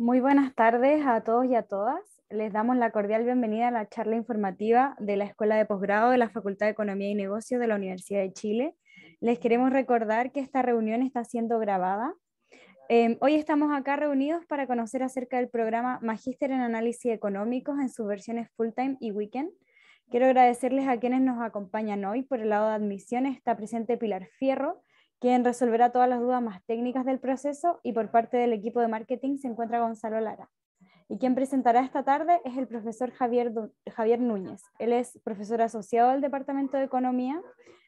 Muy buenas tardes a todos y a todas. Les damos la cordial bienvenida a la charla informativa de la Escuela de Posgrado de la Facultad de Economía y Negocios de la Universidad de Chile. Les queremos recordar que esta reunión está siendo grabada. Em, hoy estamos acá reunidos para conocer acerca del programa Magíster en Análisis Económicos en sus versiones full time y weekend. Quiero agradecerles a quienes nos acompañan hoy. Por el lado de admisiones está presente Pilar Fierro, quien resolverá todas las dudas más técnicas del proceso y por parte del equipo de marketing se encuentra Gonzalo Lara. Y quien presentará esta tarde es el profesor Javier, Javier Núñez. Él es profesor asociado del Departamento de Economía,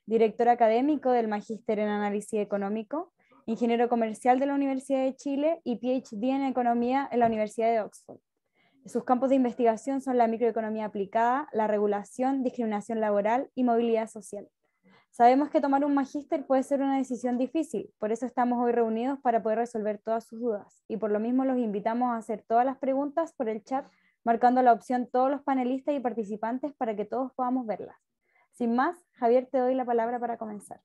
director académico del Magíster en Análisis Económico, ingeniero comercial de la Universidad de Chile y PhD en Economía en la Universidad de Oxford. Sus campos de investigación son la microeconomía aplicada, la regulación, discriminación laboral y movilidad social. Sabemos que tomar un magíster puede ser una decisión difícil, por eso estamos hoy reunidos para poder resolver todas sus dudas. Y por lo mismo los invitamos a hacer todas las preguntas por el chat, marcando la opción todos los panelistas y participantes para que todos podamos verlas. Sin más, Javier, te doy la palabra para comenzar.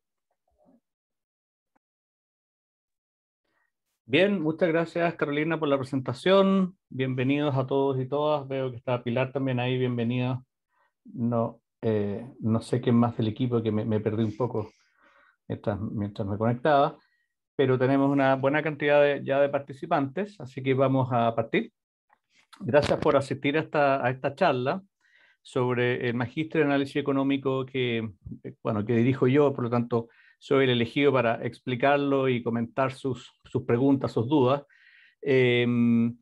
Bien, muchas gracias Carolina por la presentación. Bienvenidos a todos y todas. Veo que está Pilar también ahí, bienvenida. No, eh, no sé qué más del equipo que me, perdí un poco mientras, mientras, me conectaba, pero tenemos una buena cantidad ya de participantes, así que vamos a partir. Gracias por asistir a esta, charla sobre el magíster de análisis económico que, eh, bueno, que dirijo yo, por lo tanto soy el elegido para explicarlo y comentar sus, preguntas, sus dudas. Em,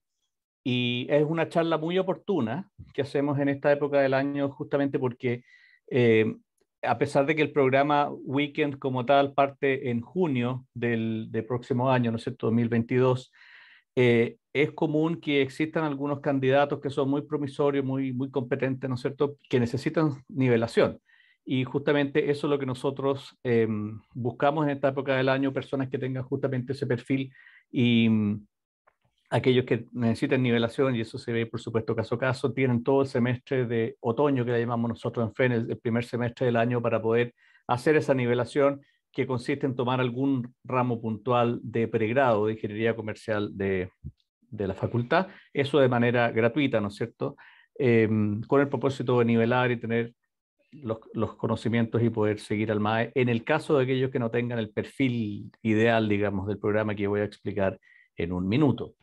y es una charla muy oportuna que hacemos en esta época del año justamente porque eh, a pesar de que el programa Weekend como tal parte en junio del, próximo año, ¿no es cierto?, 2022, eh, es común que existan algunos candidatos que son muy promisorios, muy, muy competentes, ¿no es cierto?, que necesitan nivelación. Y justamente eso es lo que nosotros em, buscamos en esta época del año, personas que tengan justamente ese perfil y, aquellos que necesitan nivelación, y eso se ve por supuesto caso a caso, tienen todo el semestre de otoño, que la llamamos nosotros en FENES, el primer semestre del año, para poder hacer esa nivelación que consiste en tomar algún ramo puntual de pregrado de ingeniería comercial de, la facultad, eso de manera gratuita, ¿no es cierto? Em, con el propósito de nivelar y tener los, los, conocimientos y poder seguir al MAE. En el caso de aquellos que no tengan el perfil ideal, digamos, del programa que voy a explicar en un minuto.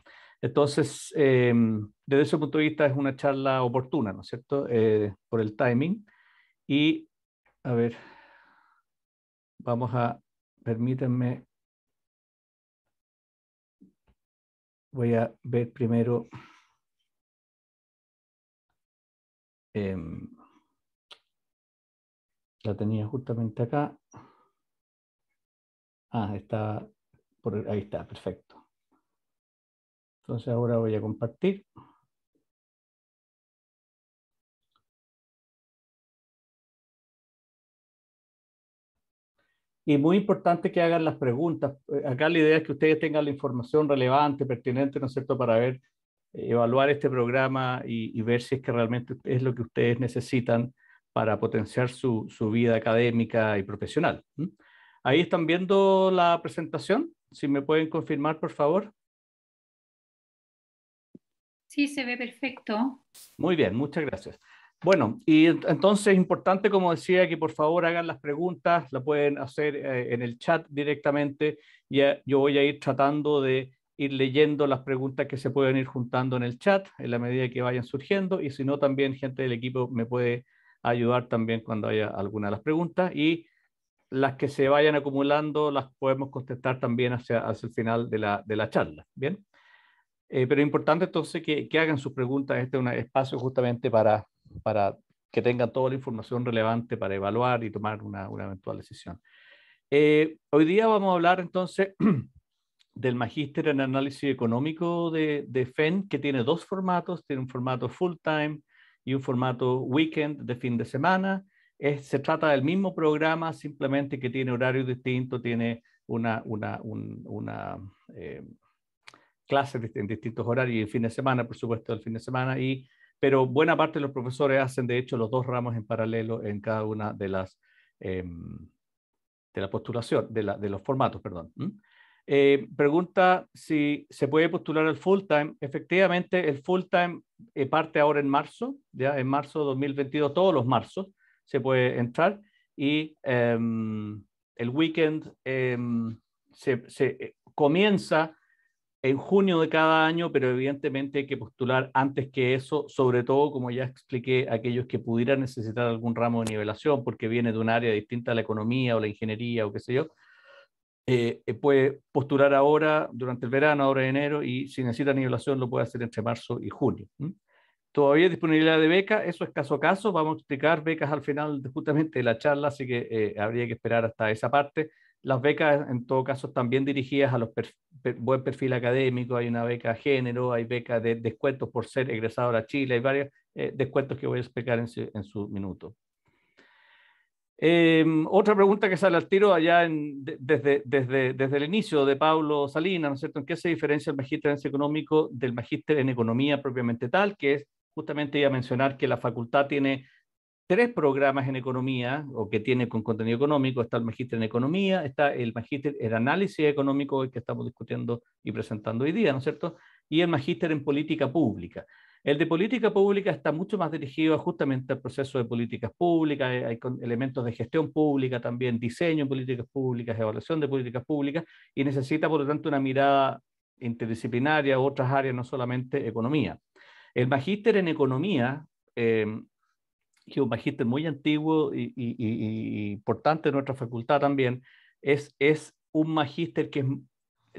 Entonces, em, desde ese punto de vista es una charla oportuna, ¿no es cierto? Eh, por el timing. Y, a ver, vamos a, permítanme, voy a ver primero. Em, la tenía justamente acá. Ah, está, ahí está, perfecto. Entonces ahora voy a compartir. Y muy importante que hagan las preguntas. Eh, acá la idea es que ustedes tengan la información relevante, pertinente, ¿no es cierto?, para ver, eh, evaluar este programa y, ver si es que realmente es lo que ustedes necesitan para potenciar su, su vida académica y profesional. Ahí están viendo la presentación. Si me pueden confirmar, por favor. Sí, se ve perfecto. Muy bien, muchas gracias. Bueno, y entonces importante, como decía, que por favor hagan las preguntas, la pueden hacer eh, en el chat directamente. Ya, yo voy a ir tratando de ir leyendo las preguntas que se pueden ir juntando en el chat en la medida que vayan surgiendo y si no, también gente del equipo me puede ayudar también cuando haya alguna de las preguntas y las que se vayan acumulando las podemos contestar también hacia, el final de la, de la charla. Bien. Eh, pero es importante entonces que, hagan sus preguntas. Este es un espacio justamente para, para que tengan toda la información relevante para evaluar y tomar una, eventual decisión. Eh, hoy día vamos a hablar entonces del magíster en análisis económico de, de, FEN, que tiene dos formatos, tiene un formato full time y un formato weekend de fin de semana. se trata del mismo programa, simplemente que tiene horario distinto. tiene una, una, una eh, clases en distintos horarios y el fin de semana, por supuesto, el fin de semana, y, pero buena parte de los profesores hacen, de hecho, los dos ramos en paralelo en cada una de las, eh, de la postulación, de, la, de los formatos, perdón. Eh, pregunta si se puede postular al full time. Efectivamente, el full time eh, parte ahora en marzo, ya en marzo de 2022, todos los marzos se puede entrar y em, el weekend em, se, se eh, comienza en junio de cada año, pero evidentemente hay que postular antes que eso, sobre todo, como ya expliqué, aquellos que pudieran necesitar algún ramo de nivelación porque viene de un área distinta a la economía o la ingeniería o qué sé yo, eh, eh, puede postular ahora, durante el verano, ahora en enero, y si necesita nivelación lo puede hacer entre marzo y junio. Todavía disponibilidad de becas, eso es caso a caso, vamos a explicar becas al final justamente de la charla, así que eh, habría que esperar hasta esa parte las becas, en todo caso, están bien dirigidas a los buen perfil académico. Hay una beca género, hay beca de descuentos por ser egresado a Chile, hay varios eh, descuentos que voy a explicar en su, minuto. Em, otra pregunta que sale al tiro allá desde, el inicio de Pablo Salinas, ¿no es cierto? ¿En qué se diferencia el magíster en económico del magíster en economía propiamente tal? Que es justamente iba a mencionar que la facultad tiene tres programas en economía o que tiene con contenido económico. Está el magíster en economía, está el magíster en análisis económico que estamos discutiendo y presentando hoy día, ¿no es cierto? Y el magíster en política pública. El de política pública está mucho más dirigido justamente al proceso de políticas públicas, eh, hay, elementos de gestión pública también, diseño en políticas públicas, evaluación de políticas públicas, y necesita, por lo tanto, una mirada interdisciplinaria a otras áreas, no solamente economía. El magíster en economía eh, que un magíster muy antiguo y, importante en nuestra facultad también, es, es un magíster que es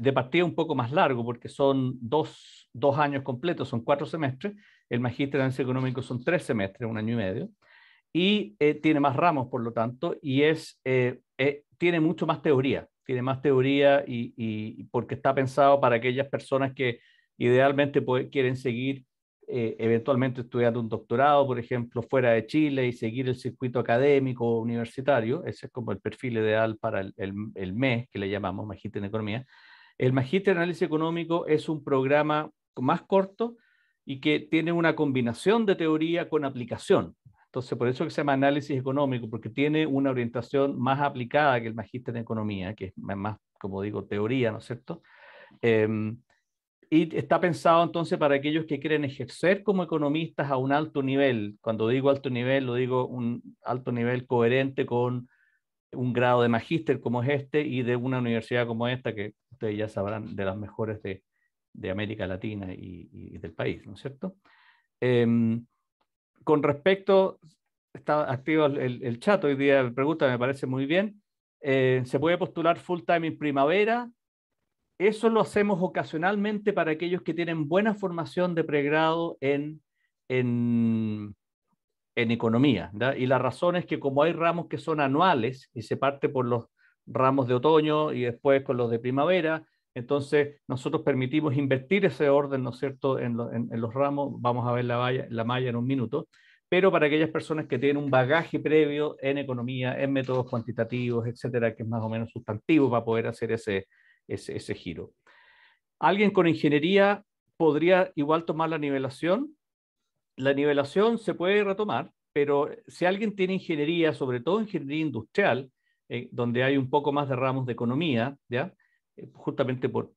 de partida un poco más largo, porque son dos, años completos, son cuatro semestres, el magíster en ciencias económicas son tres semestres, un año y medio, y eh, tiene más ramos, por lo tanto, y es, eh, eh, tiene mucho más teoría, tiene más teoría y, porque está pensado para aquellas personas que idealmente quieren seguir eh, eventualmente estudiando un doctorado, por ejemplo, fuera de Chile y seguir el circuito académico universitario, ese es como el perfil ideal para el, el, el MES, que le llamamos Magíster en Economía. El Magíster en Análisis Económico es un programa más corto y que tiene una combinación de teoría con aplicación. Entonces, por eso que se llama análisis económico, porque tiene una orientación más aplicada que el magíster en economía, que es más, como digo, teoría, ¿no es cierto? Em, y está pensado entonces para aquellos que quieren ejercer como economistas a un alto nivel. Cuando digo alto nivel, lo digo un alto nivel coherente con un grado de magíster como es este y de una universidad como esta, que ustedes ya sabrán de las mejores de, de América Latina y, del país, ¿no es cierto? Em, con respecto, está activo el, chat hoy día, la pregunta me parece muy bien. Eh, ¿Se puede postular full time en primavera? Eso lo hacemos ocasionalmente para aquellos que tienen buena formación de pregrado en, en, en economía. Y la razón es que como hay ramos que son anuales y se parte por los ramos de otoño y después con los de primavera, entonces nosotros permitimos invertir ese orden, ¿no es cierto?, en, los ramos. Vamos a ver la, la malla en un minuto pero para aquellas personas que tienen un bagaje previo en economía, en métodos cuantitativos, etcétera, que es más o menos sustantivo para poder hacer ese, ese, giro. Alguien con ingeniería podría igual tomar la nivelación. La nivelación se puede retomar, pero si alguien tiene ingeniería, sobre todo ingeniería industrial, eh, donde hay un poco más de ramos de economía, ¿ya? Eh, justamente por,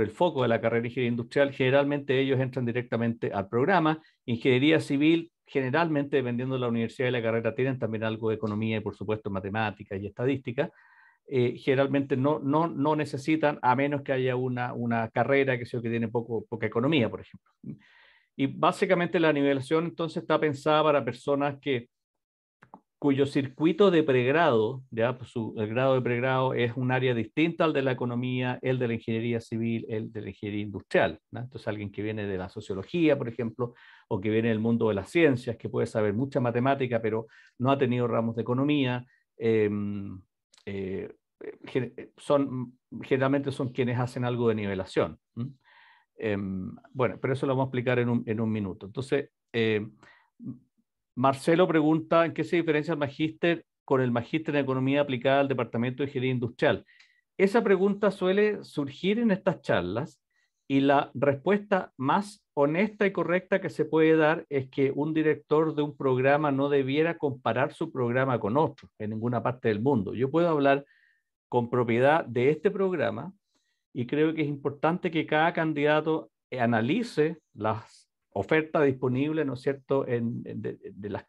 el foco de la carrera de ingeniería industrial, generalmente ellos entran directamente al programa. Ingeniería civil, generalmente, dependiendo de la universidad y la carrera, tienen también algo de economía y, por supuesto, matemáticas y estadística. Eh, generalmente no, no, no necesitan, a menos que haya una, una carrera que, sea, que tiene poco, poca economía, por ejemplo. Y básicamente la nivelación entonces está pensada para personas que, cuyo circuito de pregrado, ¿ya? Pues su, el grado de pregrado es un área distinta al de la economía, el de la ingeniería civil, el de la ingeniería industrial. Entonces alguien que viene de la sociología, por ejemplo, o que viene del mundo de las ciencias, que puede saber mucha matemática, pero no ha tenido ramos de economía, eh, eh, eh, eh, son, mm, generalmente son quienes hacen algo de nivelación. Em, bueno, pero eso lo vamos a explicar en un, minuto. Entonces, Marcelo pregunta, ¿en qué se diferencia el magíster con el magíster en economía aplicada al Departamento de Ingeniería Industrial? Esa pregunta suele surgir en estas charlas y la respuesta más honesta y correcta que se puede dar es que un director de un programa no debiera comparar su programa con otro en ninguna parte del mundo. Yo puedo hablar con propiedad de este programa y creo que es importante que cada candidato analice las ofertas disponibles, ¿no es cierto?, en, de, los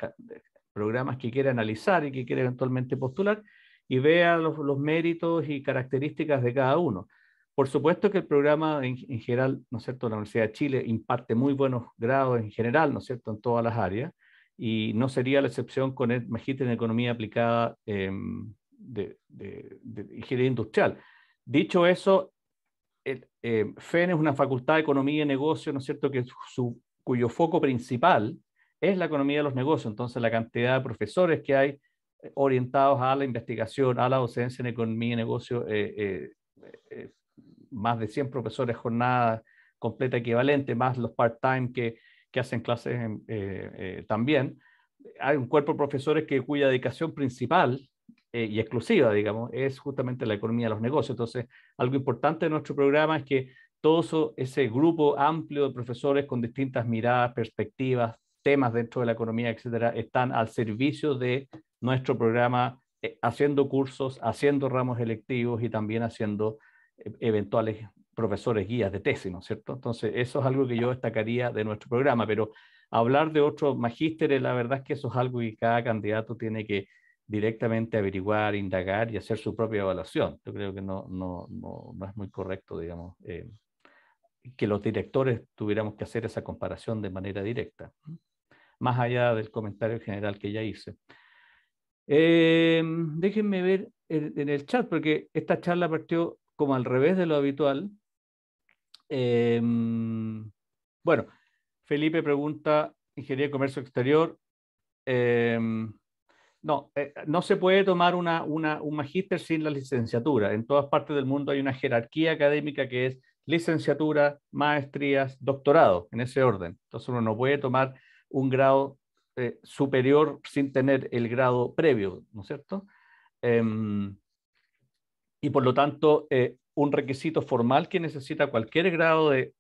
programas que quiere analizar y que quiere eventualmente postular y vea los méritos y características de cada uno. Por supuesto que el programa en, general, ¿no es cierto?, la Universidad de Chile imparte muy buenos grados en general, ¿no es cierto?, en todas las áreas, y no sería la excepción con el magíster en economía aplicada em, de, ingeniería industrial. Dicho eso, el, em, FEN es una facultad de economía y Negocios, ¿no es cierto?, que su, cuyo foco principal es la economía de los negocios. Entonces, la cantidad de profesores que hay eh, orientados a la investigación, a la docencia en economía y Negocios eh, eh, eh más de 100 profesores jornada completa equivalente, más los part-time que, hacen clases eh, eh, también. Hay un cuerpo de profesores que, cuya dedicación principal eh, y exclusiva, digamos, es justamente la economía de los negocios. Entonces, algo importante de nuestro programa es que todo ese grupo amplio de profesores con distintas miradas, perspectivas, temas dentro de la economía, etcétera, están al servicio de nuestro programa, haciendo cursos, haciendo ramos electivos y también haciendo eventuales profesores guías de tesis, ¿no es cierto? Entonces, eso es algo que yo destacaría de nuestro programa, pero hablar de otros magísteres, eh, la verdad es que eso es algo que cada candidato tiene que directamente averiguar, indagar y hacer su propia evaluación. Yo creo que no, no, no, es muy correcto, digamos, eh, que los directores tuviéramos que hacer esa comparación de manera directa, más allá del comentario general que ya hice. Eh, déjenme ver en el chat, porque esta charla partió como al revés de lo habitual. Em, bueno, Felipe pregunta, Ingeniería de Comercio Exterior. Em, no, eh, no se puede tomar una, un magíster sin la licenciatura. En todas partes del mundo hay una jerarquía académica que es licenciatura, maestrías, doctorado, en ese orden. Entonces uno no puede tomar un grado eh, superior sin tener el grado previo, ¿no es cierto? Em, y por lo tanto eh, un requisito formal que necesita cualquier grado de,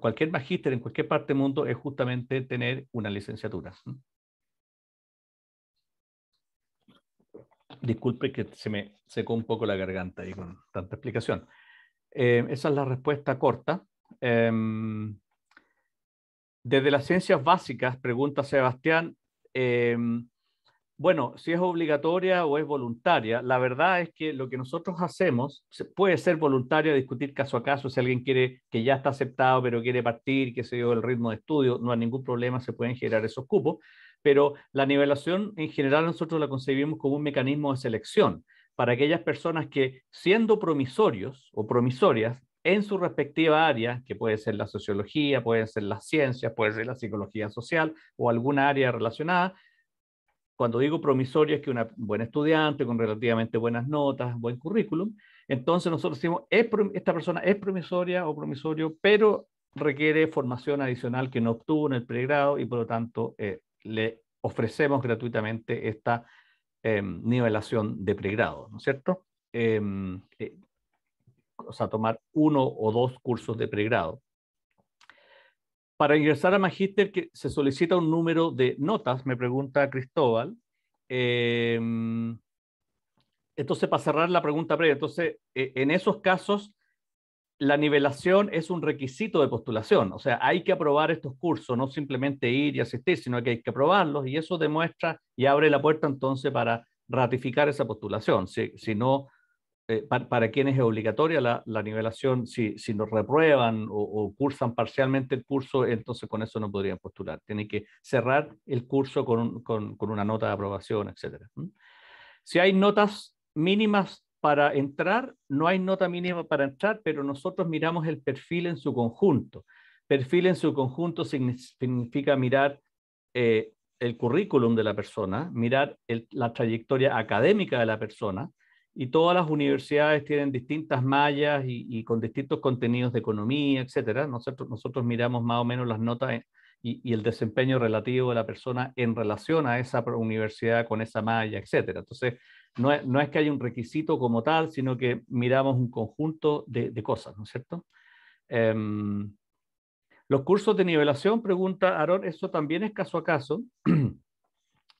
cualquier magíster en cualquier parte del mundo es justamente tener una licenciatura. Disculpe que se me secó un poco la garganta ahí con tanta explicación. Eh, esa es la respuesta corta. Em, desde las ciencias básicas, pregunta Sebastián, em, bueno, si es obligatoria o es voluntaria, la verdad es que lo que nosotros hacemos puede ser voluntario, discutir caso a caso, si alguien quiere que ya está aceptado pero quiere partir, que se dio el ritmo de estudio, no hay ningún problema, se pueden generar esos cupos, pero la nivelación en general nosotros la concebimos como un mecanismo de selección para aquellas personas que siendo promisorios o promisorias en su respectiva área, que puede ser la sociología, puede ser las ciencias, puede ser la psicología social o alguna área relacionada, cuando digo promisoria es que una buena estudiante con relativamente buenas notas, buen currículum. Entonces nosotros decimos, esta persona es promisoria o promisorio, pero requiere formación adicional que no obtuvo en el pregrado y por lo tanto eh, le ofrecemos gratuitamente esta em, nivelación de pregrado, ¿no es cierto? Em, eh, o sea, tomar uno o dos cursos de pregrado. Para ingresar a Magister que se solicita un número de notas, me pregunta Cristóbal. Em, entonces, para cerrar la pregunta previa, entonces, eh, en esos casos, la nivelación es un requisito de postulación, o sea, hay que aprobar estos cursos, no simplemente ir y asistir, sino que hay que aprobarlos y eso demuestra y abre la puerta entonces para ratificar esa postulación. si no eh, para, quienes es obligatoria la, nivelación, si, nos reprueban o, cursan parcialmente el curso, entonces con eso no podrían postular. Tienen que cerrar el curso con, una nota de aprobación, etc. Si hay notas mínimas para entrar, no hay nota mínima para entrar, pero nosotros miramos el perfil en su conjunto. Perfil en su conjunto significa mirar eh, el currículum de la persona, mirar la trayectoria académica de la persona, y todas las universidades tienen distintas mallas y, con distintos contenidos de economía, etcétera. Nosotros, nosotros miramos más o menos las notas eh, y, el desempeño relativo de la persona en relación a esa universidad con esa malla, etcétera. Entonces, no es, no es que haya un requisito como tal, sino que miramos un conjunto de, cosas, ¿no es cierto? Em, los cursos de nivelación, pregunta Aaron, eso también es caso a caso.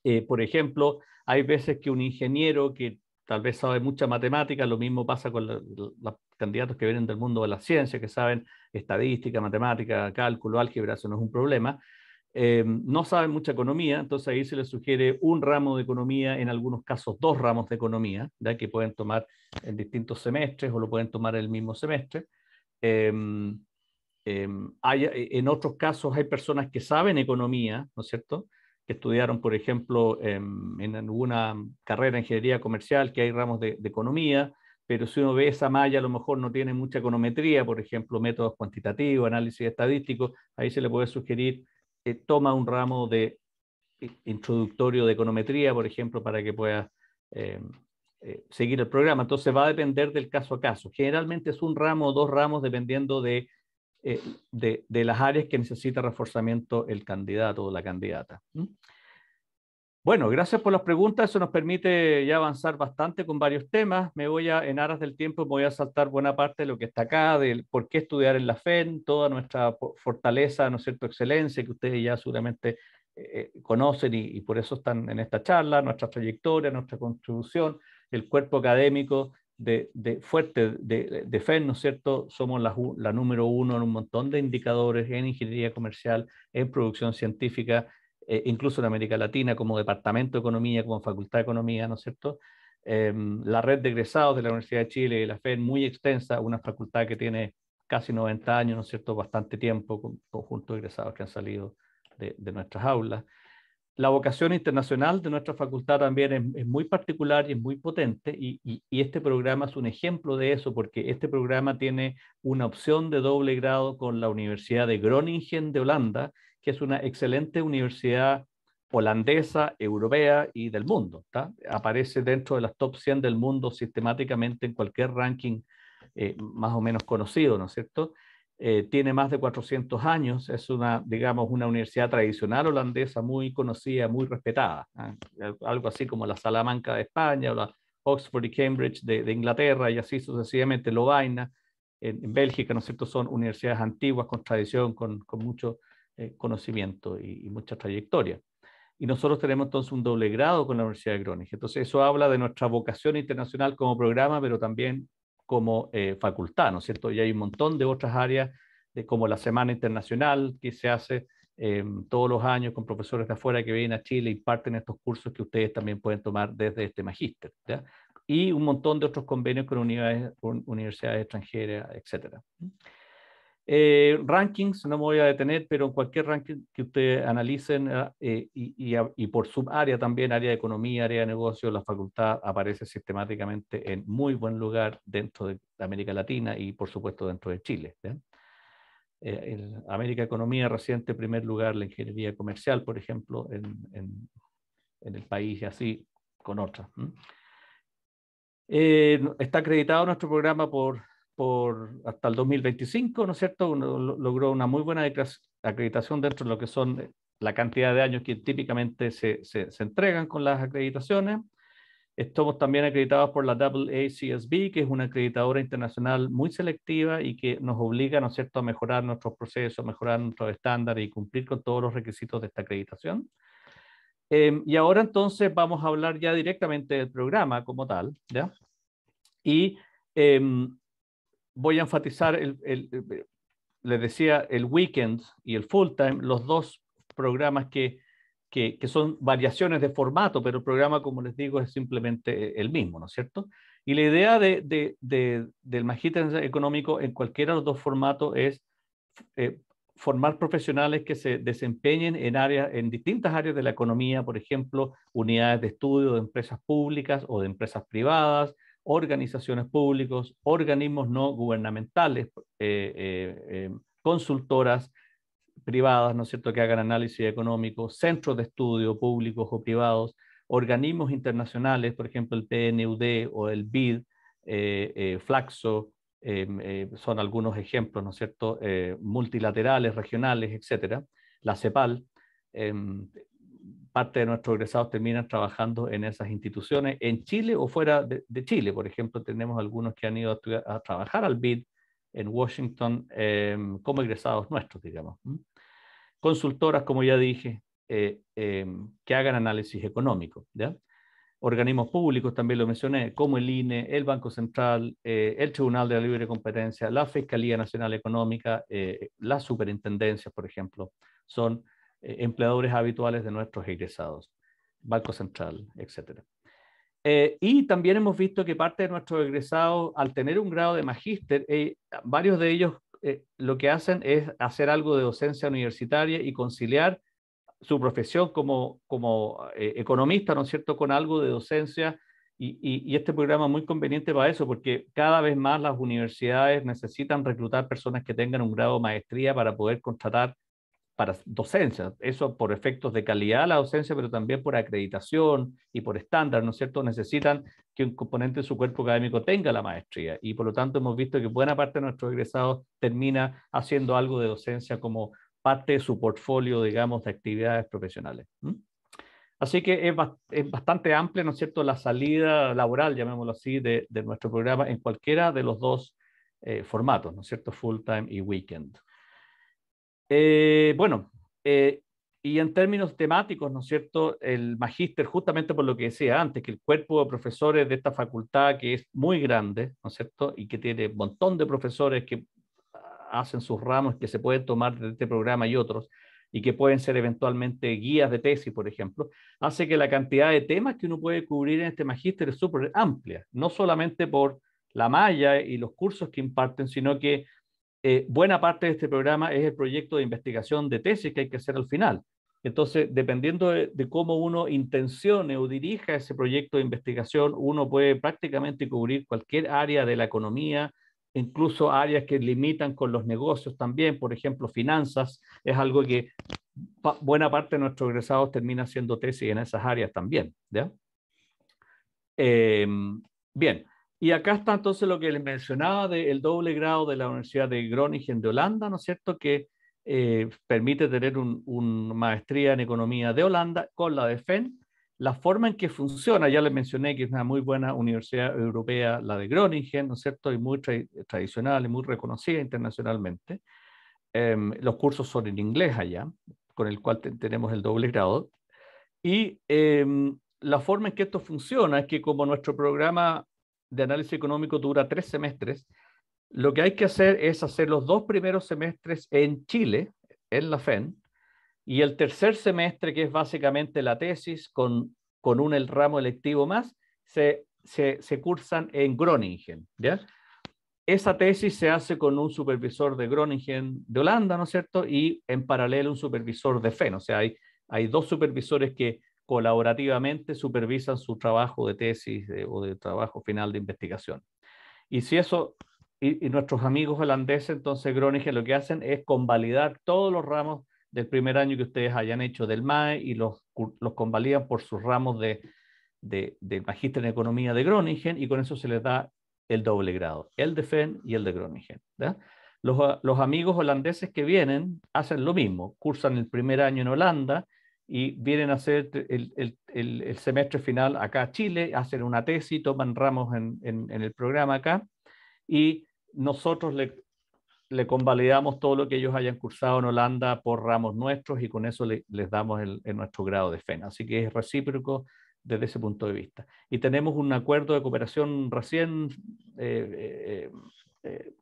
Eh, por ejemplo, hay veces que un ingeniero que tal vez sabe mucha matemática, lo mismo pasa con los candidatos que vienen del mundo de la ciencia, que saben estadística, matemática, cálculo, álgebra, eso no es un problema. Eh, no saben mucha economía, entonces ahí se les sugiere un ramo de economía, en algunos casos dos ramos de economía, que pueden tomar en distintos semestres o lo pueden tomar en el mismo semestre. Em, em, hay, en otros casos hay personas que saben economía, ¿no es cierto? que estudiaron, por ejemplo, em, en, alguna carrera de ingeniería comercial, que hay ramos de, economía, pero si uno ve esa malla, a lo mejor no tiene mucha econometría, por ejemplo, métodos cuantitativos, análisis estadístico, ahí se le puede sugerir, eh, toma un ramo de eh, introductorio de econometría, por ejemplo, para que pueda em, eh, seguir el programa. Entonces va a depender del caso a caso. Generalmente es un ramo o dos ramos dependiendo de eh, de, de, las áreas que necesita reforzamiento el candidato o la candidata. Bueno, gracias por las preguntas. Eso nos permite ya avanzar bastante con varios temas. Me voy a, en aras del tiempo, me voy a saltar buena parte de lo que está acá, del por qué estudiar en la FEN, toda nuestra fortaleza, ¿no es cierto?, excelencia que ustedes ya seguramente eh, eh, conocen y, y, por eso están en esta charla, nuestra trayectoria, nuestra contribución, el cuerpo académico de, fuerte de, de FED, ¿no es cierto? Somos la, la, número uno en un montón de indicadores en ingeniería comercial, en producción científica, eh, incluso en América Latina, como Departamento de Economía, como Facultad de Economía, ¿no es cierto? Em, la red de egresados de la Universidad de Chile y la FED muy extensa, una facultad que tiene casi 90 años, ¿no es cierto? Bastante tiempo, con conjunto de egresados que han salido de, de nuestras aulas la vocación internacional de nuestra facultad también es, muy particular y es muy potente y, este programa es un ejemplo de eso porque este programa tiene una opción de doble grado con la Universidad de Groningen de Holanda, que es una excelente universidad holandesa, europea y del mundo. Aparece dentro de las top 100 del mundo sistemáticamente en cualquier ranking eh, más o menos conocido, ¿no es cierto? Eh, tiene más de 400 años, es una, digamos, una universidad tradicional holandesa muy conocida, muy respetada, ¿ah? algo así como la Salamanca de España o la Oxford y Cambridge de, Inglaterra y así sucesivamente, Lovaina, en, Bélgica, ¿no es cierto? Son universidades antiguas con tradición, con, mucho eh, conocimiento y, y, mucha trayectoria. Y nosotros tenemos entonces un doble grado con la Universidad de Groningen. Entonces eso habla de nuestra vocación internacional como programa, pero también como eh, facultad, ¿no es cierto? Y hay un montón de otras áreas, de, como la Semana Internacional que se hace em, todos los años con profesores de afuera que vienen a Chile y parten estos cursos que ustedes también pueden tomar desde este magíster, ¿ya? Y un montón de otros convenios con universidades, con universidades extranjeras, etcétera. Eh, rankings, no me voy a detener, pero en cualquier ranking que ustedes analicen eh, eh, y, por su por subárea también, área de economía, área de negocios, la facultad aparece sistemáticamente en muy buen lugar dentro de América Latina y por supuesto dentro de Chile. América Economía reciente, primer lugar, la ingeniería comercial, por ejemplo, en el país y así con otras. está acreditado nuestro programa por por hasta el 2025, ¿no es cierto? logró una muy buena acreditación dentro de lo que son eh, la cantidad de años que típicamente se, se, entregan con las acreditaciones. Estamos también acreditados por la AACSB, que es una acreditadora internacional muy selectiva y que nos obliga, ¿no es cierto?, a mejorar nuestros procesos, mejorar nuestros estándares y cumplir con todos los requisitos de esta acreditación. Em, y ahora entonces vamos a hablar ya directamente del programa como tal, ¿ya? Y em, voy a enfatizar, el, eh, les decía, el weekend y el full time, los dos programas que, son variaciones de formato, pero el programa, como les digo, es simplemente eh, el mismo, ¿no es cierto? Y la idea del magíster económico en cualquiera de los dos formatos es eh, formar profesionales que se desempeñen en, en distintas áreas de la economía, por ejemplo, unidades de estudio de empresas públicas o de empresas privadas, organizaciones públicas, organismos no gubernamentales, eh, eh, eh, consultoras privadas, ¿no es cierto?, que hagan análisis económico, centros de estudio públicos o privados, organismos internacionales, por ejemplo, el PNUD o el BID, Flaxo, em, son algunos ejemplos, ¿no es cierto?, multilaterales, regionales, etcétera, la CEPAL, em, parte de nuestros egresados terminan trabajando en esas instituciones en Chile o fuera de, Chile. Por ejemplo, tenemos algunos que han ido a, trabajar al BID en Washington em, como egresados nuestros, digamos. Consultoras, como ya dije, eh, em, que hagan análisis económico. Organismos públicos, también lo mencioné, como el INE, el Banco Central, eh, el Tribunal de la Libre Competencia, la Fiscalía Nacional Económica, eh, las superintendencias, por ejemplo, son eh, empleadores habituales de nuestros egresados, Banco Central, etc. Eh, y también hemos visto que parte de nuestros egresados, al tener un grado de magíster, eh, varios de ellos lo que hacen es hacer algo de docencia universitaria y conciliar su profesión como, como economista, ¿no es cierto?, con algo de docencia. Y, este programa muy conveniente para eso, porque cada vez más las universidades necesitan reclutar personas que tengan un grado de maestría para poder contratar para docencia, eso por efectos de calidad de la docencia, pero también por acreditación y por estándar, ¿no es cierto? Necesitan que un componente de su cuerpo académico tenga la maestría y por lo tanto hemos visto que buena parte de nuestros egresados termina haciendo algo de docencia como parte de su portfolio, digamos, de actividades profesionales. Así que es, bastante amplia, ¿no es cierto?, la salida laboral, llamémoslo así, de, nuestro programa en cualquiera de los dos eh, formatos, ¿no es cierto?, full time y weekend. Eh, bueno, eh, y en términos temáticos, ¿no es cierto? El magíster, justamente por lo que decía antes, que el cuerpo de profesores de esta facultad, que es muy grande, ¿no es cierto? Y que tiene un montón de profesores que hacen sus ramos, que se pueden tomar de este programa y otros, y que pueden ser eventualmente guías de tesis, por ejemplo, hace que la cantidad de temas que uno puede cubrir en este magíster es súper amplia, no solamente por la malla y los cursos que imparten, sino que eh, buena parte de este programa es el proyecto de investigación de tesis que hay que hacer al final. Entonces, dependiendo de, cómo uno intencione o dirija ese proyecto de investigación, uno puede prácticamente cubrir cualquier área de la economía, incluso áreas que limitan con los negocios también, por ejemplo, finanzas, es algo que buena parte de nuestros egresados termina haciendo tesis en esas áreas también. ¿ya? Em, bien, y acá está entonces lo que les mencionaba del doble grado de la Universidad de Groningen de Holanda, ¿no es cierto? Que eh, permite tener una un maestría en economía de Holanda con la de FEN. La forma en que funciona, ya les mencioné que es una muy buena universidad europea, la de Groningen, ¿no es cierto? Y muy tradicional y muy reconocida internacionalmente. Em, los cursos son en inglés allá, con el cual tenemos el doble grado. Y em, la forma en que esto funciona es que como nuestro programa de análisis económico dura tres semestres. Lo que hay que hacer es hacer los dos primeros semestres en Chile, en la FEN, y el tercer semestre, que es básicamente la tesis, con, con un el ramo electivo más, se, se, cursan en Groningen. ¿ya? Esa tesis se hace con un supervisor de Groningen de Holanda, ¿no es cierto? Y en paralelo un supervisor de FEN. O sea, hay, hay dos supervisores que colaborativamente supervisan su trabajo de tesis o de trabajo final de investigación. Y si eso, y, nuestros amigos holandeses, entonces Groningen lo que hacen es convalidar todos los ramos del primer año que ustedes hayan hecho del MAE y los, los convalidan por sus ramos de, de, magíster en economía de Groningen y con eso se les da el doble grado, el de FEN y el de Groningen. Los, los amigos holandeses que vienen hacen lo mismo, cursan el primer año en Holanda y vienen a hacer el, semestre final acá a Chile, hacen una tesis, toman ramos en, el programa acá y nosotros le, le, convalidamos todo lo que ellos hayan cursado en Holanda por ramos nuestros y con eso les damos nuestro grado de FENA. Así que es recíproco desde ese punto de vista. Y tenemos un acuerdo de cooperación recién eh, eh, eh,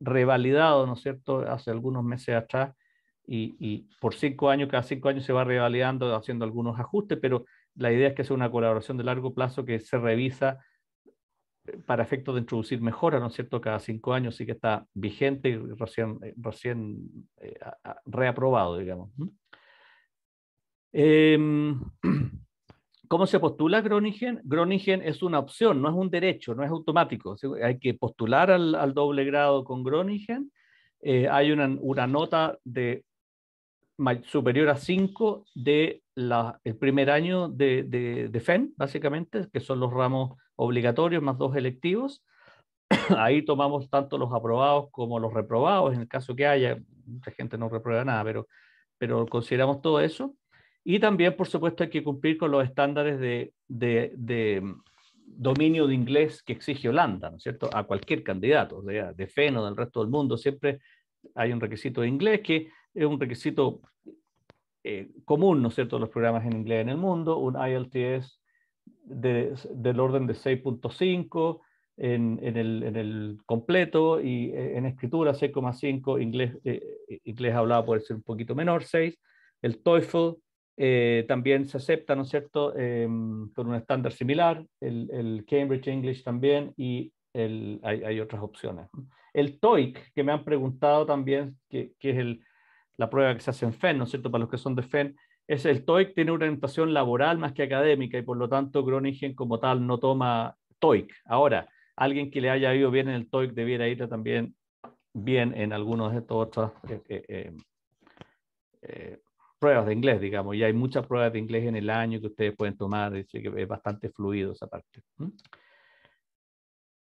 revalidado, ¿no es cierto?, hace algunos meses atrás y, por cinco años, cada cinco años se va revalidando, haciendo algunos ajustes, pero la idea es que sea una colaboración de largo plazo que se revisa eh, para efectos de introducir mejoras, ¿no es cierto?, cada cinco años, sí que está vigente y recién, eh, recién eh, reaprobado, digamos. Em, ¿Cómo se postula Groningen? Groningen es una opción, no es un derecho, no es automático. Hay que postular al, doble grado con Groningen. hay una, una, nota de superior a 5 el primer año de, de, de, FEN, básicamente, que son los ramos obligatorios más dos electivos. Ahí tomamos tanto los aprobados como los reprobados, en el caso que haya, mucha gente no reprueba nada, pero, pero consideramos todo eso. Y también, por supuesto, hay que cumplir con los estándares de, de, de mm, dominio de inglés que exige Holanda, ¿no es cierto? A cualquier candidato, de, de FEN o del resto del mundo, siempre hay un requisito de inglés que es un requisito eh, común, ¿no es cierto?, los programas en inglés en el mundo, un IELTS del orden de 6.5 en, el, completo y eh, en escritura 6.5, inglés, eh, inglés hablado puede ser un poquito menor, 6. El TOEFL también se acepta, ¿no es cierto?, em, con un estándar similar, el, Cambridge English también y hay, otras opciones. El TOEIC, que me han preguntado también, que, que es el la prueba que se hace en FEN, ¿no es cierto? Para los que son de FEN, es el TOEIC tiene una orientación laboral más que académica y por lo tanto Groningen como tal no toma TOEIC. Ahora, alguien que le haya ido bien en el TOEIC debiera ir también bien en algunos de estos otros eh, eh, eh, pruebas de inglés, digamos, y hay muchas pruebas de inglés en el año que ustedes pueden tomar, que es bastante fluido esa parte.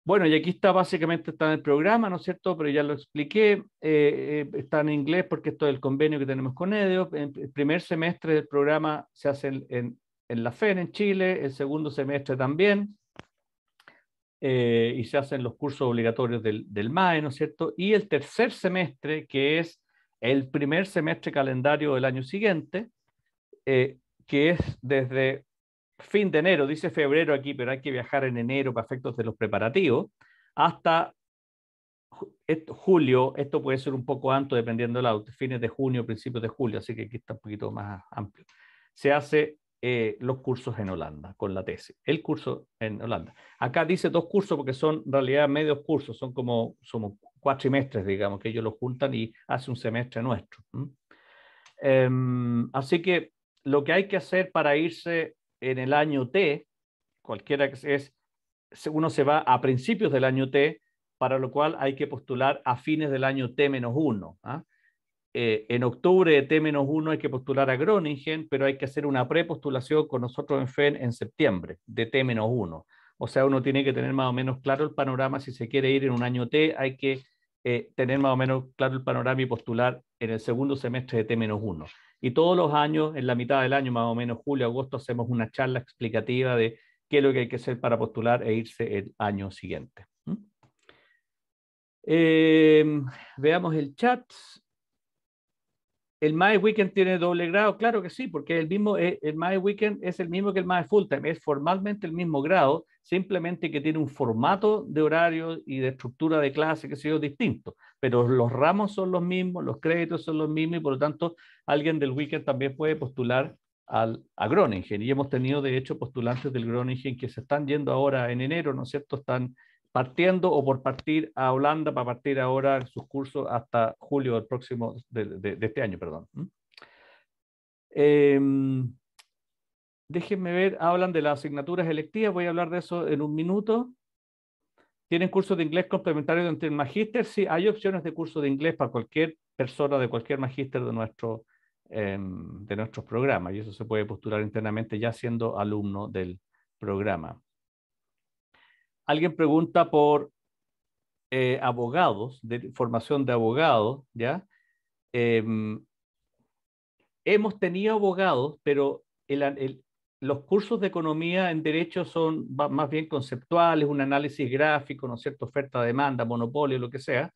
Bueno, y aquí está básicamente está el programa, ¿no es cierto? Pero ya lo expliqué. Eh, eh, está en inglés porque esto es el convenio que tenemos con Edeo. El primer semestre del programa se hace en, la FEN, en Chile. El segundo semestre también. Eh, y se hacen los cursos obligatorios del, del MAE, ¿no es cierto? Y el tercer semestre, que es el primer semestre calendario del año siguiente, que es desde fin de enero, dice febrero aquí, pero hay que viajar en enero para efectos de los preparativos, hasta julio, esto puede ser un poco antes dependiendo del auto, fines de junio, principios de julio, así que aquí está un poquito más amplio. Se hace eh, los cursos en Holanda con la tesis, el curso en Holanda. Acá dice dos cursos porque son en realidad medios cursos, son como somos trimestres, digamos, que ellos los juntan y hace un semestre nuestro. Em, así que lo que hay que hacer para irse en el año T, cualquiera que es, uno se va a principios del año T, para lo cual hay que postular a fines del año T-1. ¿ah? Eh, en octubre de T-1 hay que postular a Groningen, pero hay que hacer una prepostulación con nosotros en FEN en septiembre de T-1. O sea, uno tiene que tener más o menos claro el panorama. Si se quiere ir en un año T, hay que eh, tener más o menos claro el panorama y postular en el segundo semestre de T-1. Y todos los años, en la mitad del año, más o menos julio, agosto, hacemos una charla explicativa de qué es lo que hay que hacer para postular e irse el año siguiente. Em, veamos el chat. ¿El My Weekend tiene doble grado? Claro que sí, porque el mismo, eh, el My Weekend es el mismo que el My Full Time, es formalmente el mismo grado, simplemente que tiene un formato de horario y de estructura de clase que sea distinto, pero los ramos son los mismos, los créditos son los mismos y por lo tanto alguien del Weekend también puede postular al, a Groningen y hemos tenido de hecho postulantes del Groningen que se están yendo ahora en enero, ¿no es cierto? Están partiendo o por partir a Holanda para partir ahora sus cursos hasta julio del próximo, de, este año, perdón. ¿Mm? Em, déjenme ver, ah, hablan de las asignaturas electivas, voy a hablar de eso en un minuto. ¿Tienen cursos de inglés complementarios entre el magíster? Sí, hay opciones de cursos de inglés para cualquier persona de cualquier magíster de nuestro em, de nuestros programas y eso se puede postular internamente ya siendo alumno del programa alguien pregunta por eh, abogados, de formación de abogados, ¿ya? Em, hemos tenido abogados, pero los cursos de economía en derecho son más bien conceptuales, un análisis gráfico, ¿no es cierto? Oferta, demanda, monopolio, lo que sea.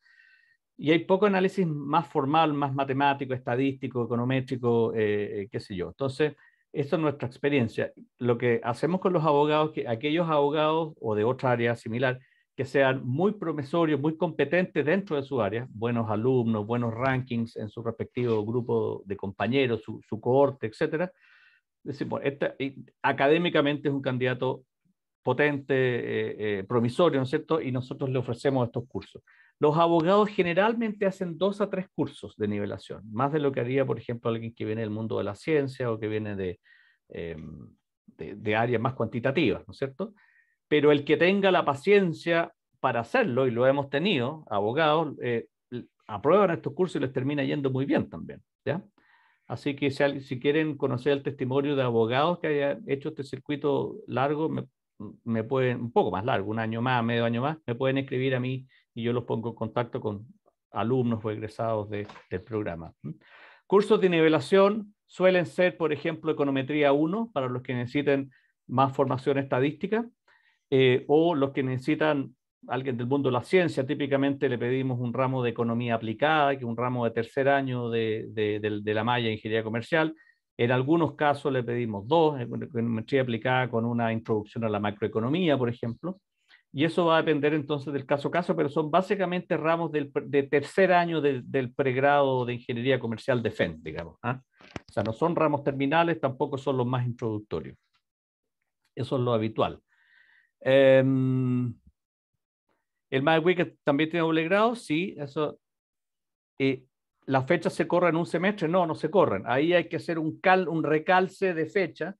Y hay poco análisis más formal, más matemático, estadístico, econométrico, eh, eh, qué sé yo. Entonces, esto es nuestra experiencia. Lo que hacemos con los abogados, aquellos abogados o de otra área similar que sean muy promesorios, muy competentes dentro de su área, buenos alumnos, buenos rankings en su respectivo grupo de compañeros, su, cohorte, etcétera. Decimos, académicamente es un candidato potente, eh, eh, promisorio, ¿no es cierto? Y nosotros le ofrecemos estos cursos. Los abogados generalmente hacen dos a tres cursos de nivelación, más de lo que haría, por ejemplo, alguien que viene del mundo de la ciencia o que viene de, em, de, áreas más cuantitativas, ¿no es cierto? Pero el que tenga la paciencia para hacerlo, y lo hemos tenido, abogados, eh, aprueban estos cursos y les termina yendo muy bien también, ¿ya? Así que si, quieren conocer el testimonio de abogados que hayan hecho este circuito largo, me pueden, un poco más largo, un año más, medio año más, me pueden escribir a mí y yo los pongo en contacto con alumnos o egresados de, del programa. ¿Mm? Cursos de nivelación suelen ser, por ejemplo, econometría 1 para los que necesiten más formación estadística eh, o los que necesitan alguien del mundo de la ciencia, típicamente le pedimos un ramo de economía aplicada, que un ramo de tercer año de, la malla de ingeniería comercial. En algunos casos le pedimos dos, econometría aplicada con una introducción a la macroeconomía, por ejemplo. Y eso va a depender entonces del caso a caso, pero son básicamente ramos del, de tercer año del pregrado de Ingeniería Comercial de FEN, digamos. ¿ah? O sea, no son ramos terminales, tampoco son los más introductorios. Eso es lo habitual. Em, ¿El Magic también tiene doble grado? Sí, eso. Eh, ¿Las fechas se corren un semestre? No, no se corren. Ahí hay que hacer un, un recalce de fecha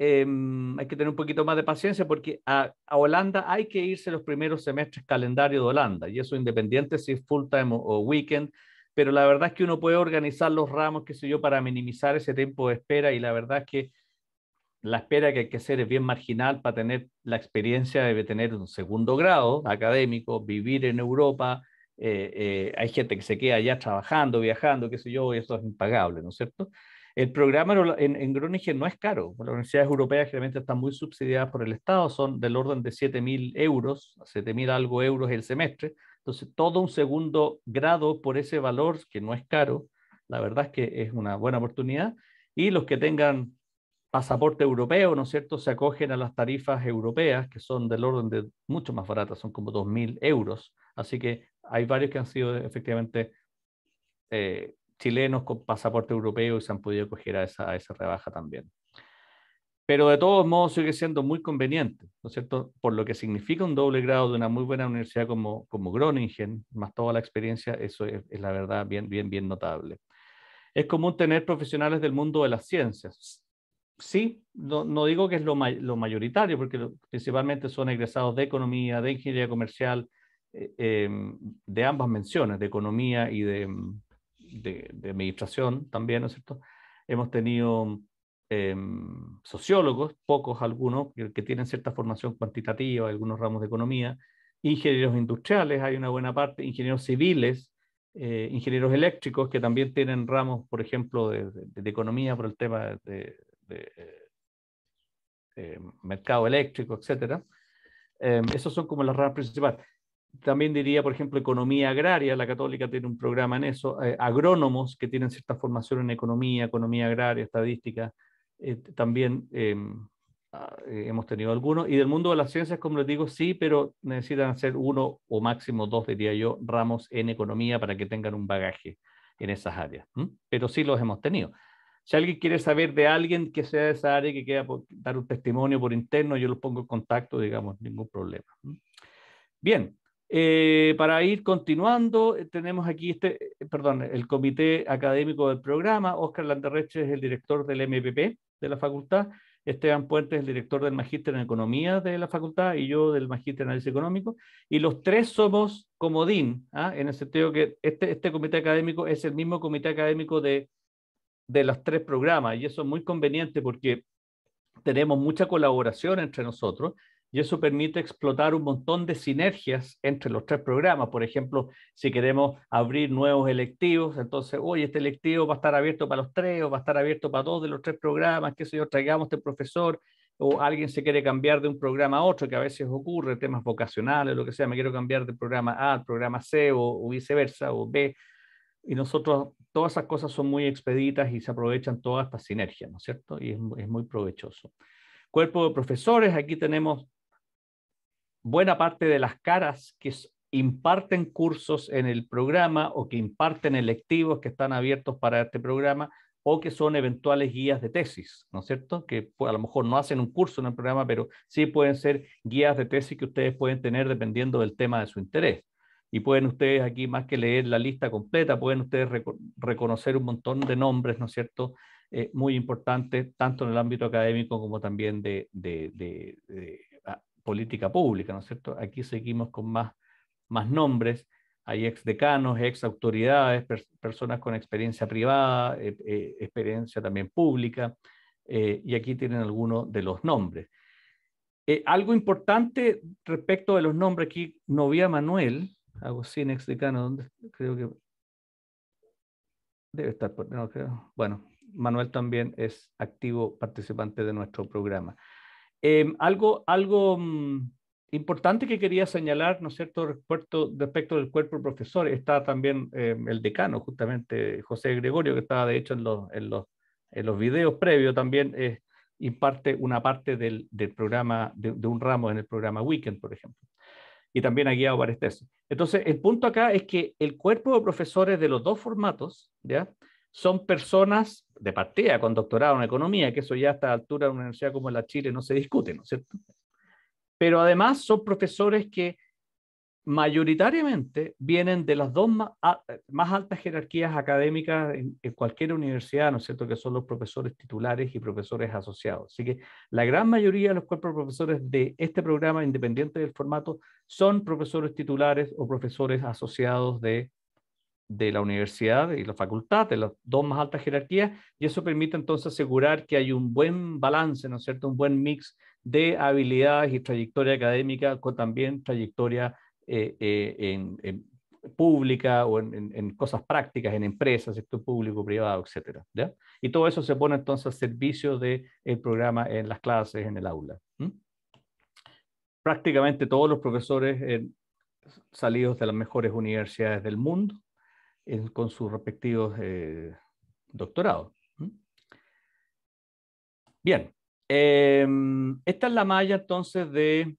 Em, hay que tener un poquito más de paciencia porque a, Holanda hay que irse los primeros semestres calendario de Holanda, y eso independiente si es full time o, weekend, pero la verdad es que uno puede organizar los ramos, qué sé yo, para minimizar ese tiempo de espera, y la verdad es que la espera que hay que hacer es bien marginal para tener la experiencia de tener un segundo grado académico, vivir en Europa. Eh, eh, hay gente que se queda allá trabajando, viajando, qué sé yo, y eso es impagable, ¿no es cierto? El programa en, Groningen no es caro. Las universidades europeas generalmente están muy subsidiadas por el Estado, son del orden de 7.000 euros, 7.000 algo euros el semestre. Entonces, todo un segundo grado por ese valor, que no es caro, la verdad es que es una buena oportunidad. Y los que tengan pasaporte europeo, ¿no es cierto?, se acogen a las tarifas europeas, que son del orden de mucho más baratas, son como 2.000 euros. Así que hay varios que han sido efectivamente eh, chilenos con pasaporte europeo y se han podido coger a esa, rebaja también. Pero de todos modos sigue siendo muy conveniente, ¿no es cierto? Por lo que significa un doble grado de una muy buena universidad como, como Groningen, más toda la experiencia, eso es, la verdad bien, bien, bien notable. Es común tener profesionales del mundo de las ciencias, sí, no, digo que es lo, mayoritario, porque principalmente son egresados de economía, de ingeniería comercial, eh, em, de ambas menciones, de economía y de, em, de, administración también, ¿no es cierto? Hemos tenido em, sociólogos, pocos algunos, que, tienen cierta formación cuantitativa, algunos ramos de economía, ingenieros industriales, hay una buena parte, ingenieros civiles, eh, ingenieros eléctricos, que también tienen ramos, por ejemplo, de, economía por el tema de, eh, eh, mercado eléctrico, etc. Em, esos son como las ramas principales también diría, por ejemplo, economía agraria, la católica tiene un programa en eso, eh, agrónomos que tienen cierta formación en economía, economía agraria, estadística, eh, también em, ah, eh, hemos tenido algunos. Y del mundo de las ciencias, como les digo, sí, pero necesitan hacer uno o máximo dos, diría yo, ramos en economía para que tengan un bagaje en esas áreas. Pero sí los hemos tenido. Si alguien quiere saber de alguien que sea de esa área, que quiera dar un testimonio por interno, yo los pongo en contacto, digamos, ningún problema. Bien, eh, para ir continuando, eh, tenemos aquí este, eh, perdón, el comité académico del programa. Oscar Landerreche es el director del MPP de la facultad. Esteban Puente es el director del Magíster en Economía de la facultad y yo del Magíster en Análisis Económico. Y los tres somos comodín, ¿ah? en el sentido que este, este comité académico es el mismo comité académico de, de los tres programas. Y eso es muy conveniente porque tenemos mucha colaboración entre nosotros y eso permite explotar un montón de sinergias entre los tres programas. Por ejemplo, si queremos abrir nuevos electivos, entonces, oye, este electivo va a estar abierto para los tres o va a estar abierto para dos de los tres programas, que si yo, traigamos este profesor o alguien se quiere cambiar de un programa a otro, que a veces ocurre, temas vocacionales, lo que sea, me quiero cambiar de programa A al programa C o, viceversa, o B. Y nosotros, todas esas cosas son muy expeditas y se aprovechan todas estas sinergias, ¿no es cierto? Y es, es muy provechoso. Cuerpo de profesores, aquí tenemos buena parte de las caras que imparten cursos en el programa o que imparten electivos que están abiertos para este programa o que son eventuales guías de tesis, ¿no es cierto? Que a lo mejor no hacen un curso en el programa, pero sí pueden ser guías de tesis que ustedes pueden tener dependiendo del tema de su interés. Y pueden ustedes aquí, más que leer la lista completa, pueden ustedes reconocer un montón de nombres, ¿no es cierto? Eh, muy importantes, tanto en el ámbito académico como también de política pública, ¿no es cierto? Aquí seguimos con más, más nombres, hay ex decanos, ex autoridades, personas con experiencia privada, eh, eh, experiencia también pública, eh, y aquí tienen algunos de los nombres. algo importante respecto de los nombres, aquí no Novia Manuel, sin ex decano, ¿dónde? creo que debe estar, no, bueno, Manuel también es activo participante de nuestro programa. Em, algo algo mm, importante que quería señalar, ¿no es cierto?, respecto, del cuerpo de profesores, está también em, el decano, justamente José Gregorio, que estaba de hecho en los, en los, en videos previos también. Eh, imparte una parte del, programa, de, un ramo en el programa Weekend, por ejemplo. Y también ha guiado varias tesis. Entonces, el punto acá es que el cuerpo de profesores de los dos formatos, ¿ya? son personas de partida con doctorado en economía, que eso ya a esta altura en una universidad como la Chile no se discute, ¿no es cierto? Pero además son profesores que mayoritariamente vienen de las dos más, altas jerarquías académicas en, cualquier universidad, ¿no es cierto?, que son los profesores titulares y profesores asociados. Así que la gran mayoría de los cuerpos profesores de este programa, independiente del formato, son profesores titulares o profesores asociados de de la universidad y la facultad, de las dos más altas jerarquías, y eso permite entonces asegurar que hay un buen balance, ¿no es cierto?, un buen mix de habilidades y trayectoria académica con también trayectoria eh, eh, en, pública o en, cosas prácticas, en empresas, sector público, privado, etc. Y todo eso se pone entonces al servicio del de programa en las clases, en el aula. Prácticamente todos los profesores eh, salidos de las mejores universidades del mundo, con sus respectivos eh, doctorados. Bien, em, esta es la malla entonces de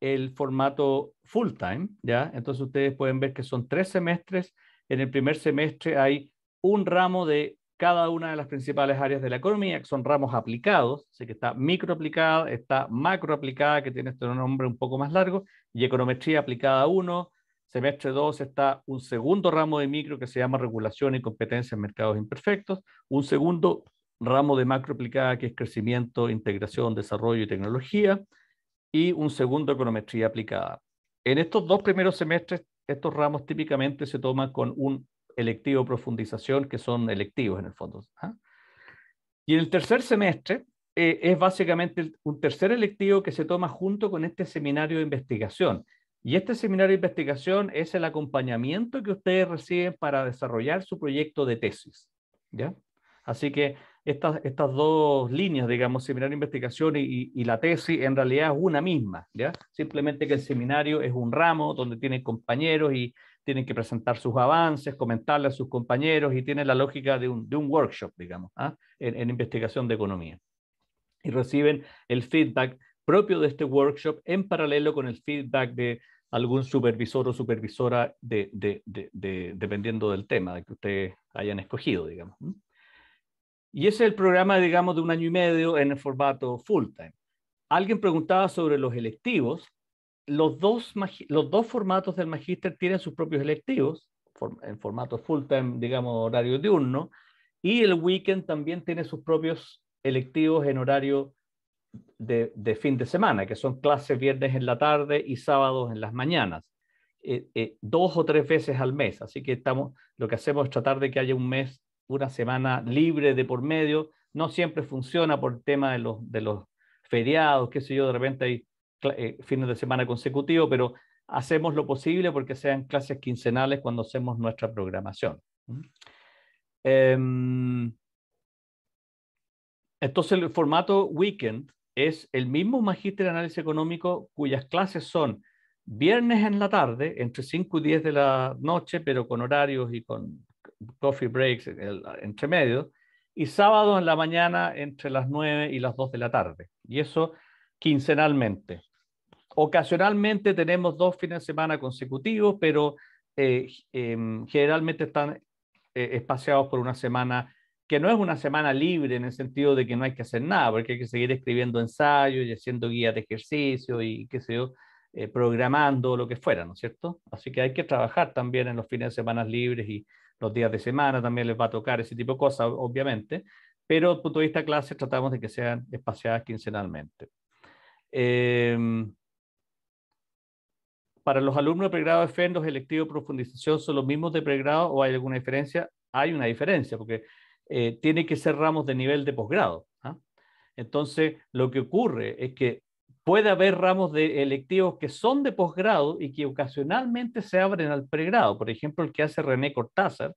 el formato full time, ¿ya? Entonces ustedes pueden ver que son tres semestres. En el primer semestre hay un ramo de cada una de las principales áreas de la economía, que son ramos aplicados, Sé que está aplicada, está aplicada, que tiene este nombre un poco más largo, y econometría aplicada uno, Semestre 2 está un segundo ramo de micro que se llama Regulación y Competencia en Mercados Imperfectos, un segundo ramo de macro aplicada que es Crecimiento, Integración, Desarrollo y Tecnología, y un segundo Econometría aplicada. En estos dos primeros semestres, estos ramos típicamente se toman con un electivo profundización, que son electivos en el fondo. ¿ah? Y en el tercer semestre, eh, es básicamente un tercer electivo que se toma junto con este seminario de investigación. Y este seminario de investigación es el acompañamiento que ustedes reciben para desarrollar su proyecto de tesis. ¿ya? Así que estas, estas dos líneas, digamos, seminario de investigación y, la tesis, en realidad es una misma. ¿ya? Simplemente que el seminario es un ramo donde tienen compañeros y tienen que presentar sus avances, comentarle a sus compañeros y tiene la lógica de un, workshop, digamos, ¿ah? en investigación de economía. Y reciben el feedback propio de este workshop en paralelo con el feedback de algún supervisor o supervisora dependiendo del tema que ustedes hayan escogido, digamos. Y ese es el programa, digamos, de un año y medio en el formato full time. Alguien preguntaba sobre los electivos. Los dos, los dos formatos del magíster tienen sus propios electivos, en formato full time, digamos, horario diurno, y el weekend también tiene sus propios electivos en horario de, fin de semana, que son clases viernes en la tarde y sábados en las mañanas, eh, eh, dos o tres veces al mes. Así que estamos, lo que hacemos es tratar de que haya un mes, una semana libre de por medio. No siempre funciona por el tema de los, de los feriados, qué sé yo, de repente hay eh, fines de semana consecutivos, pero hacemos lo posible porque sean clases quincenales cuando hacemos nuestra programación. ¿Mm? Em, entonces el formato weekend es el mismo magíster de análisis económico cuyas clases son viernes en la tarde, entre 5 y 10 de la noche, pero con horarios y con coffee breaks entre medio, y sábado en la mañana entre las 9 y las 2 de la tarde. Y eso quincenalmente. Ocasionalmente tenemos dos fines de semana consecutivos, pero eh, em, generalmente están eh, espaciados por una semana que no es una semana libre en el sentido de que no hay que hacer nada, porque hay que seguir escribiendo ensayos y haciendo guías de ejercicio y qué sé yo, eh, programando lo que fuera, ¿no es cierto? Así que hay que trabajar también en los fines de semana libres y los días de semana también les va a tocar ese tipo de cosas, obviamente, pero desde el punto de vista clase tratamos de que sean espaciadas quincenalmente. Em, para los alumnos de pregrado de FEN, los electivos de profundización son los mismos de pregrado o hay alguna diferencia? Hay una diferencia, porque eh, tiene que ser ramos de nivel de posgrado. ¿ah? Entonces, lo que ocurre es que puede haber ramos de electivos que son de posgrado y que ocasionalmente se abren al pregrado. Por ejemplo, el que hace René Cortázar,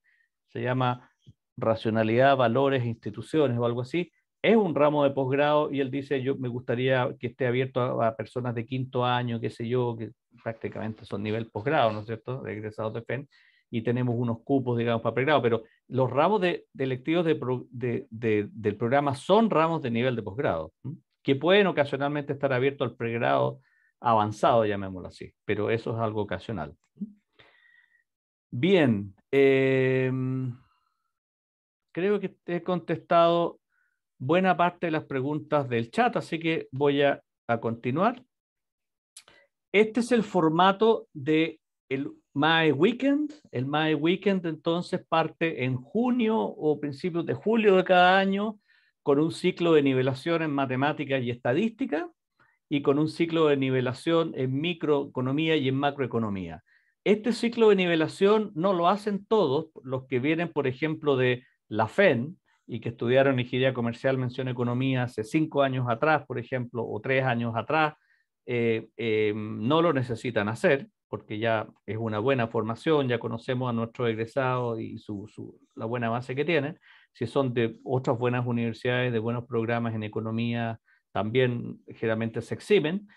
se llama Racionalidad, Valores, e Instituciones o algo así, es un ramo de posgrado y él dice, yo me gustaría que esté abierto a, personas de quinto año, qué sé yo, que prácticamente son nivel posgrado, ¿no es cierto?, de egresados de FEN, y tenemos unos cupos, digamos, para pregrado, pero los ramos de, electivos del programa son ramos de nivel de posgrado, que pueden ocasionalmente estar abiertos al pregrado avanzado, llamémoslo así, pero eso es algo ocasional. Bien, em, creo que he contestado buena parte de las preguntas del chat, así que voy a continuar. Este es el formato de el My Weekend, el My Weekend entonces parte en junio o principios de julio de cada año con un ciclo de nivelación en matemáticas y estadística y con un ciclo de nivelación en microeconomía y en macroeconomía. Este ciclo de nivelación no lo hacen todos, los que vienen, por ejemplo, de la FEN y que estudiaron ingeniería comercial, mención economía hace cinco años atrás, por ejemplo, o tres años atrás, eh, eh, no lo necesitan hacer porque ya es una buena formación, ya conocemos a nuestros egresados y su, la buena base que tienen. Si son de otras buenas universidades, de buenos programas en economía, también generalmente se eximen,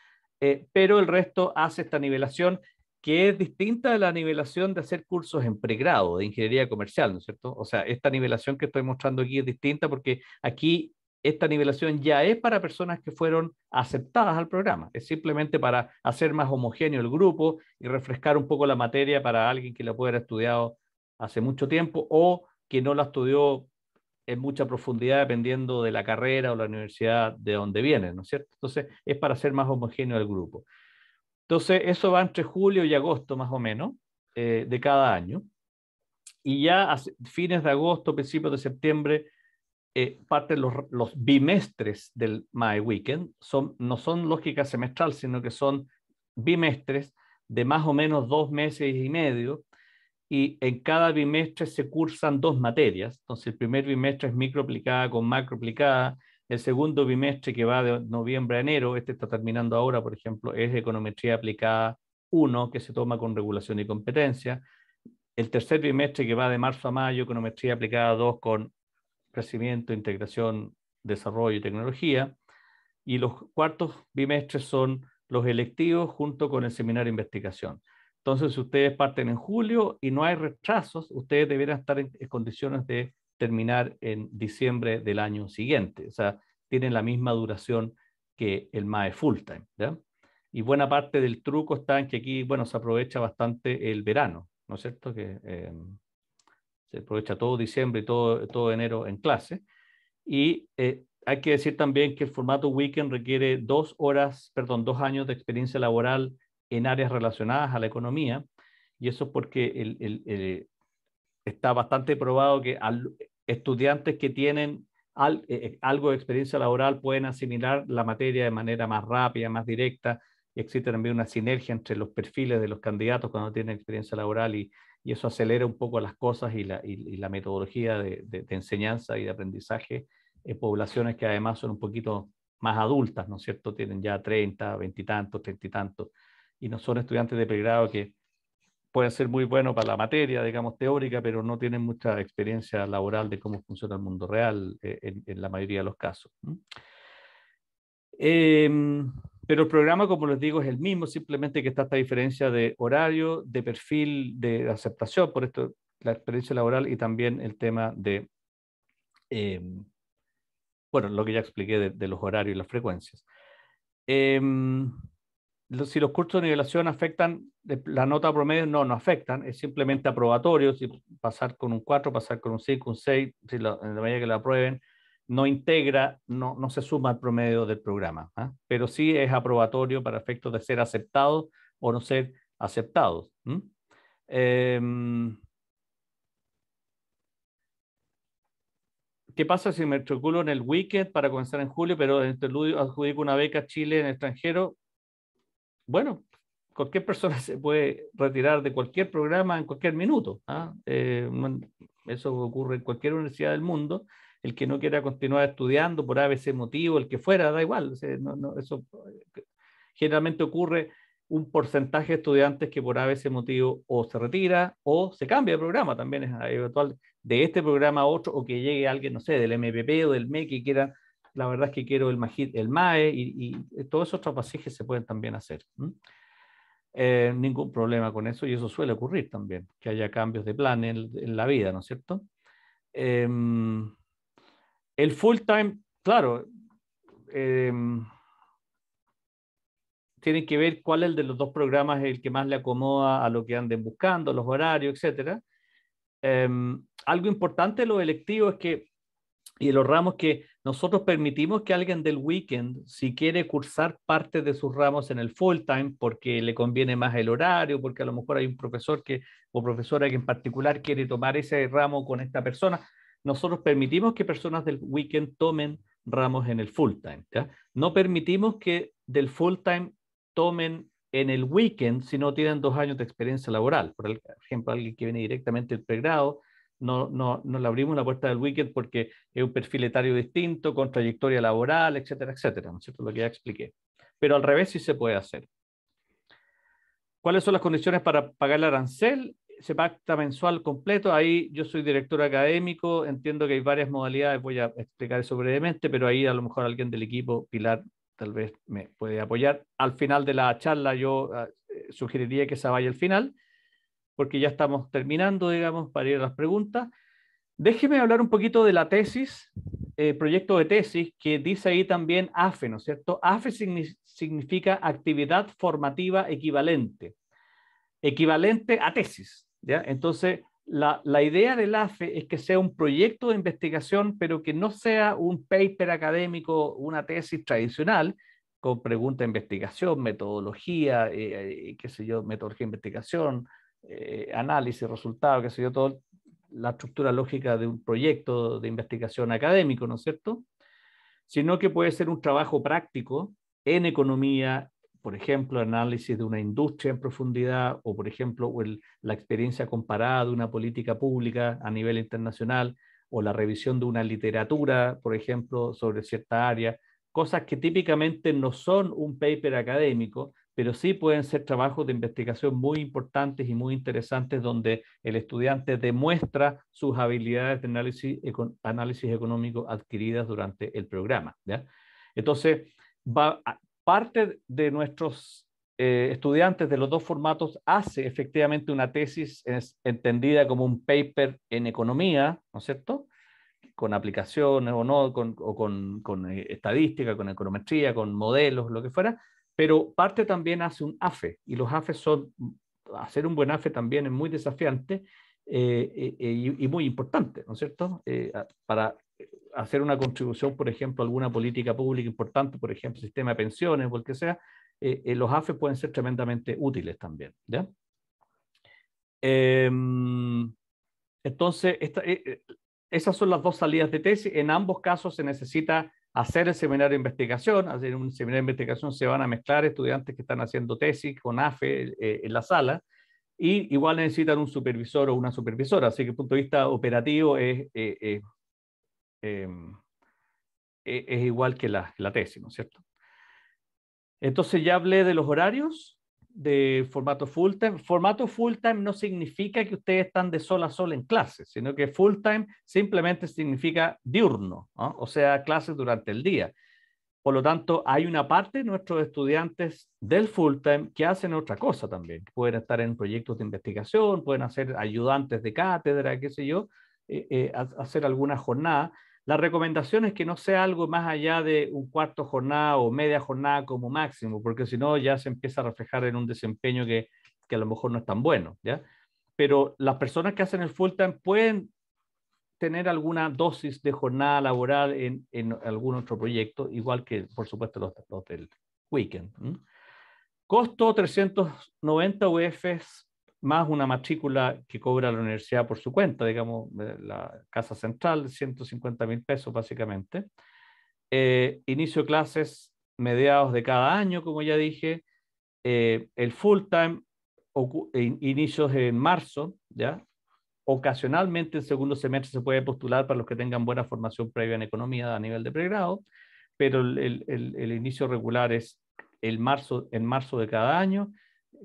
eh, pero el resto hace esta nivelación que es distinta de la nivelación de hacer cursos en pregrado de ingeniería comercial, ¿no es cierto? O sea, esta nivelación que estoy mostrando aquí es distinta porque aquí esta nivelación ya es para personas que fueron aceptadas al programa. Es simplemente para hacer más homogéneo el grupo y refrescar un poco la materia para alguien que la pueda haber estudiado hace mucho tiempo o que no la estudió en mucha profundidad dependiendo de la carrera o la universidad de donde viene, ¿no es cierto? Entonces, es para hacer más homogéneo el grupo. Entonces, eso va entre julio y agosto más o menos eh, de cada año. Y ya a fines de agosto, principios de septiembre, eh, parte de los, bimestres del My Weekend son, no son lógica semestral, sino que son bimestres de más o menos dos meses y medio, y en cada bimestre se cursan dos materias. Entonces, el primer bimestre es micro aplicada con macro aplicada, el segundo bimestre que va de noviembre a enero, este está terminando ahora, por ejemplo, es econometría aplicada 1, que se toma con regulación y competencia. El tercer bimestre que va de marzo a mayo, econometría aplicada 2 con crecimiento, integración, desarrollo y tecnología. Y los cuartos bimestres son los electivos junto con el seminario de investigación. Entonces, si ustedes parten en julio y no hay retrasos, ustedes deberían estar en, condiciones de terminar en diciembre del año siguiente. O sea, tienen la misma duración que el MAE full time. ¿ya? Y buena parte del truco está en que aquí, bueno, se aprovecha bastante el verano, ¿no es cierto? Que, em, se aprovecha todo diciembre y todo, todo enero en clase. Y eh, hay que decir también que el formato weekend requiere dos horas, perdón, dos años de experiencia laboral en áreas relacionadas a la economía. Y eso es porque el, el, eh, está bastante probado que estudiantes que tienen eh, algo de experiencia laboral pueden asimilar la materia de manera más rápida, más directa. Y existe también una sinergia entre los perfiles de los candidatos cuando tienen experiencia laboral y, y eso acelera un poco las cosas y la, metodología de, enseñanza y de aprendizaje en poblaciones que además son un poquito más adultas, ¿no es cierto? Tienen ya 30, 20 y tantos, 30 y tantos, y no son estudiantes de pregrado que pueden ser muy buenos para la materia, digamos, teórica, pero no tienen mucha experiencia laboral de cómo funciona el mundo real eh, en, en, la mayoría de los casos. Eh, pero el programa, como les digo, es el mismo, simplemente que está esta diferencia de horario, de perfil, de aceptación, por esto la experiencia laboral y también el tema de, em, bueno, lo que ya expliqué de, los horarios y las frecuencias. Em, si los cursos de nivelación afectan la nota promedio, no, no afectan, es simplemente aprobatorio, si pasar con un 4, pasar con un 5, un 6, si en la medida que la aprueben, no integra, no, no se suma al promedio del programa, ¿ah? pero sí es aprobatorio para efectos de ser aceptado o no ser aceptado. Em, ¿Qué pasa si me matriculo en el weekend para comenzar en julio, pero este adjudico una beca a Chile en extranjero? Bueno, cualquier persona se puede retirar de cualquier programa en cualquier minuto. ¿ah? Eh, eso ocurre en cualquier universidad del mundo el que no quiera continuar estudiando por ABC motivo, el que fuera, da igual. eso eh, generalmente ocurre un porcentaje de estudiantes que por ABC motivo o se retira o se cambia de programa, también es habitual, de este programa a otro, o que llegue alguien, no sé, del MPP o del MEC que quiera, la verdad es que quiero el, el MAE, y, eh, todos esos traspasajes se pueden también hacer. Eh, ningún problema con eso, y eso suele ocurrir también, que haya cambios de plan en, la vida, ¿no es cierto? Em, el full time, claro, eh, tienen que ver cuál es el de los dos programas el que más le acomoda a lo que anden buscando, los horarios, etc. Em, algo importante de los electivos es que, y de los ramos que nosotros permitimos que alguien del weekend, si quiere cursar parte de sus ramos en el full time, porque le conviene más el horario, porque a lo mejor hay un profesor que, o profesora que en particular quiere tomar ese ramo con esta persona, nosotros permitimos que personas del weekend tomen ramos en el full time. No permitimos que del full time tomen en el weekend si no tienen dos años de experiencia laboral. Por ejemplo, alguien que viene directamente del pregrado, no, no, no, le abrimos la puerta del weekend porque es un perfil etario distinto, con trayectoria laboral, etcétera, etcétera. ¿No es Lo que ya expliqué. Pero al revés sí se puede hacer. ¿Cuáles son las condiciones para pagar el arancel? se pacta mensual completo. Ahí yo soy director académico, entiendo que hay varias modalidades, voy a explicar eso brevemente, pero ahí a lo mejor alguien del equipo, Pilar, tal vez me puede apoyar. Al final de la charla yo ah, eh, sugeriría que se vaya al final, porque ya estamos terminando, digamos, para ir a las preguntas. Déjeme hablar un poquito de la tesis, eh, proyecto de tesis, que dice ahí también AFE, ¿no es cierto? AFE significa actividad formativa equivalente, equivalente a tesis. Entonces, la, la, idea del AFE es que sea un proyecto de investigación, pero que no sea un paper académico, una tesis tradicional, con pregunta de investigación, metodología, eh, eh, qué sé yo, metodología de investigación, eh, análisis, resultados, qué sé yo, toda la estructura lógica de un proyecto de investigación académico, ¿no es cierto? Sino que puede ser un trabajo práctico en economía, por ejemplo, análisis de una industria en profundidad o, por ejemplo, la experiencia comparada de una política pública a nivel internacional o la revisión de una literatura, por ejemplo, sobre cierta área, cosas que típicamente no son un paper académico, pero sí pueden ser trabajos de investigación muy importantes y muy interesantes donde el estudiante demuestra sus habilidades de análisis, análisis económico adquiridas durante el programa. Entonces, va, parte de nuestros eh, estudiantes de los dos formatos hace efectivamente una tesis entendida como un paper en economía, ¿no es cierto? Con aplicaciones o no, con, o con, eh, estadística, con econometría, con modelos, lo que fuera, pero parte también hace un AFE y los AFE son, hacer un buen AFE también es muy desafiante eh, y, y, muy importante, ¿no es cierto? para hacer una contribución, por ejemplo, a alguna política pública importante, por ejemplo, sistema de pensiones o lo que sea, eh, eh, los AFE pueden ser tremendamente útiles también. ¿ya? Em, entonces, eh, esas son las dos salidas de tesis. En ambos casos se necesita hacer el seminario de investigación. Hacer un seminario de investigación se van a mezclar estudiantes que están haciendo tesis con AFE en la sala y igual necesitan un supervisor o una supervisora. Así que, el punto de vista operativo, es Em, e, es igual que la, la tesis, ¿no es cierto? Entonces ya hablé de los horarios, de formato full time. Formato full time no significa que ustedes están de sol a sol en clases, sino que full time simplemente significa diurno, o sea, clases durante el día. Por lo tanto, hay una parte de nuestros estudiantes del full time que hacen otra cosa también. Pueden estar en proyectos de investigación, pueden hacer ayudantes de cátedra, qué sé yo, eh, eh, hacer alguna jornada. La recomendación es que no sea algo más allá de un cuarto jornada o media jornada como máximo, porque si no ya se empieza a reflejar en un desempeño que, a lo mejor no es tan bueno, ¿ya? Pero las personas que hacen el full time pueden tener alguna dosis de jornada laboral en, algún otro proyecto, igual que, por supuesto, los, los del weekend. Costo 390 UFs más una matrícula que cobra la universidad por su cuenta, digamos, eh, la Casa Central, 150 mil pesos básicamente. Eh, inicio clases mediados de cada año, como ya dije. Eh, el full time, inicios en marzo, ¿ya? Ocasionalmente el segundo semestre se puede postular para los que tengan buena formación previa en economía a nivel de pregrado, pero el, el inicio regular es el marzo, en marzo de cada año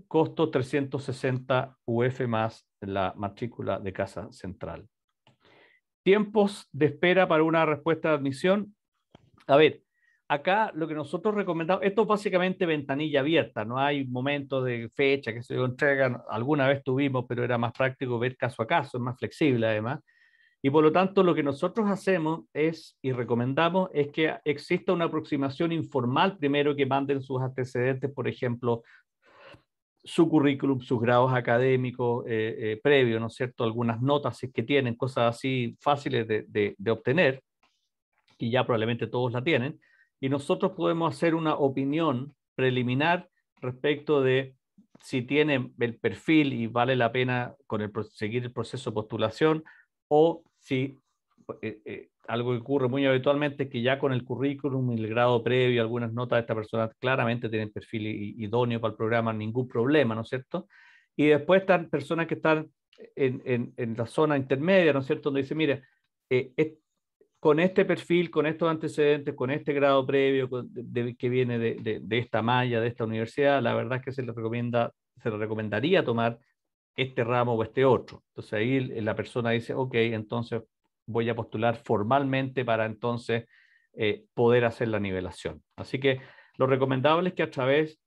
costo 360 UF más la matrícula de Casa Central. Tiempos de espera para una respuesta de admisión. A ver, acá lo que nosotros recomendamos, esto es básicamente ventanilla abierta, no hay momentos de fecha que se entregan, alguna vez tuvimos, pero era más práctico ver caso a caso, es más flexible además. Y por lo tanto, lo que nosotros hacemos es y recomendamos es que exista una aproximación informal primero que manden sus antecedentes, por ejemplo, su currículum, sus grados académicos eh, eh, previo previos, ¿no es cierto? Algunas notas que tienen, cosas así fáciles de, obtener, y ya probablemente todos la tienen, y nosotros podemos hacer una opinión preliminar respecto de si tienen el perfil y vale la pena con el, seguir el proceso de postulación o si eh, algo que ocurre muy habitualmente es que ya con el currículum, y el grado previo, algunas notas de esta persona claramente tienen perfil idóneo para el programa, ningún problema, ¿no es cierto? Y después están personas que están en, la zona intermedia, ¿no es cierto? Donde dice, mira, eh, eh, con este perfil, con estos antecedentes, con este grado previo que viene de, esta malla, de esta universidad, la verdad es que se le recomienda, se le recomendaría tomar este ramo o este otro. Entonces ahí la persona dice, ok, entonces voy a postular formalmente para entonces eh, poder hacer la nivelación. Así que lo recomendable es que a través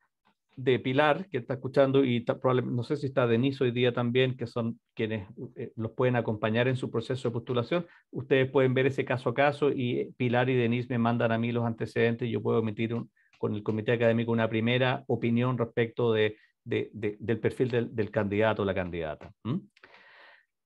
de Pilar, que está escuchando, y probablemente, no sé si está Denise hoy día también, que son quienes eh, los pueden acompañar en su proceso de postulación, ustedes pueden ver ese caso a caso y eh, Pilar y Denise me mandan a mí los antecedentes y yo puedo emitir un, con el comité académico una primera opinión respecto de, del perfil del, candidato o la candidata.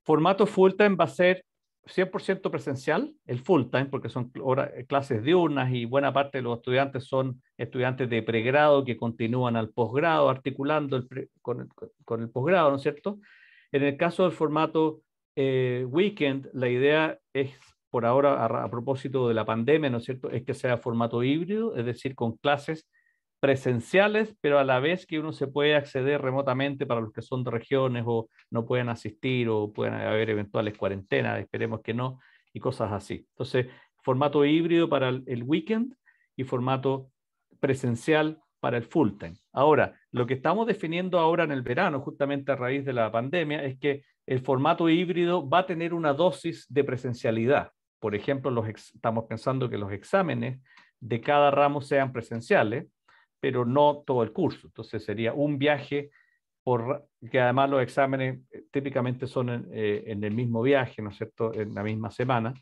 Formato full time va a ser 100% presencial, el full time, porque son eh, clases diurnas y buena parte de los estudiantes son estudiantes de pregrado que continúan al posgrado, articulando con, el, posgrado, ¿no es cierto? En el caso del formato eh, weekend, la idea es, por ahora, a, a propósito de la pandemia, ¿no es cierto?, es que sea formato híbrido, es decir, con clases presenciales, pero a la vez que uno se puede acceder remotamente para los que son de regiones o no pueden asistir o pueden haber eventuales cuarentenas, esperemos que no, y cosas así. Entonces, formato híbrido para el weekend y formato presencial para el full time. Ahora, lo que estamos definiendo ahora en el verano, justamente a raíz de la pandemia, es que el formato híbrido va a tener una dosis de presencialidad. Por ejemplo, estamos pensando que los exámenes de cada ramo sean presenciales pero no todo el curso. Entonces sería un viaje, por, que además los exámenes eh, típicamente son eh, en, el mismo viaje, ¿no es cierto?, en la misma semana.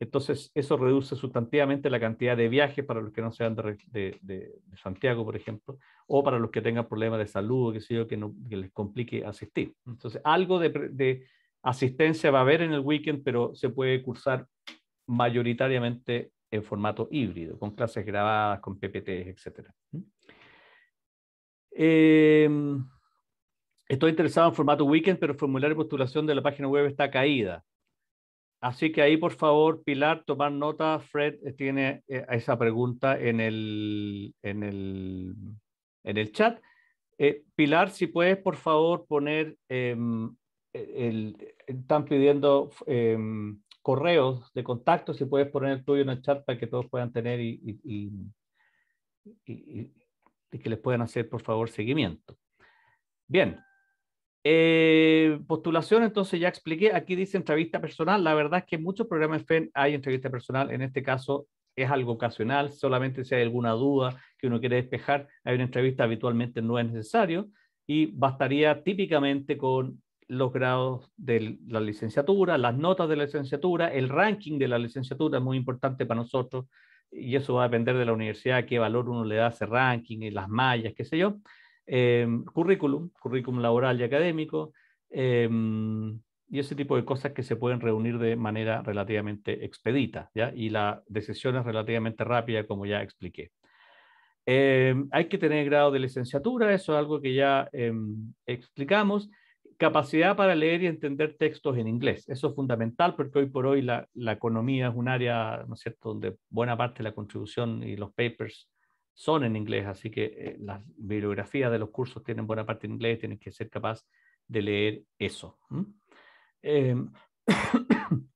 Entonces, eso reduce sustantivamente la cantidad de viajes para los que no sean de, de, Santiago, por ejemplo, o para los que tengan problemas de salud, qué sé yo, que, no, les complique asistir. Entonces, algo de, de, asistencia va a haber en el weekend, pero se puede cursar mayoritariamente en formato híbrido, con clases grabadas, con PPTs, etc. Em, estoy interesado en formato weekend, pero el formulario de postulación de la página web está caída. Así que ahí, por favor, Pilar, tomar nota. Fred eh, tiene eh, esa pregunta en el, en el, chat. Eh, Pilar, si puedes, por favor, poner, em, están pidiendo em, correos de contacto, si puedes poner el tuyo en el chat para que todos puedan tener y, y, que les puedan hacer, por favor, seguimiento. Bien. Eh, postulación, entonces ya expliqué. Aquí dice entrevista personal. La verdad es que en muchos programas FEN hay entrevista personal. En este caso es algo ocasional, solamente si hay alguna duda que uno quiere despejar, hay una entrevista, habitualmente no es necesario y bastaría típicamente con los grados de la licenciatura, las notas de la licenciatura, el ranking de la licenciatura es muy importante para nosotros y eso va a depender de la universidad, qué valor uno le da a ese ranking, y las mallas, qué sé yo. Em, currículum, currículum laboral y académico, em, y ese tipo de cosas que se pueden reunir de manera relativamente expedita, y la decisión es relativamente rápida, como ya expliqué. Em, hay que tener grado de licenciatura, eso es algo que ya explicamos capacidad para leer y entender textos en inglés. Eso es fundamental porque hoy por hoy la, economía es un área, ¿no es cierto?, donde buena parte de la contribución y los papers son en inglés, así que eh, las bibliografías de los cursos tienen buena parte en inglés, tienen que ser capaz de leer eso. Em,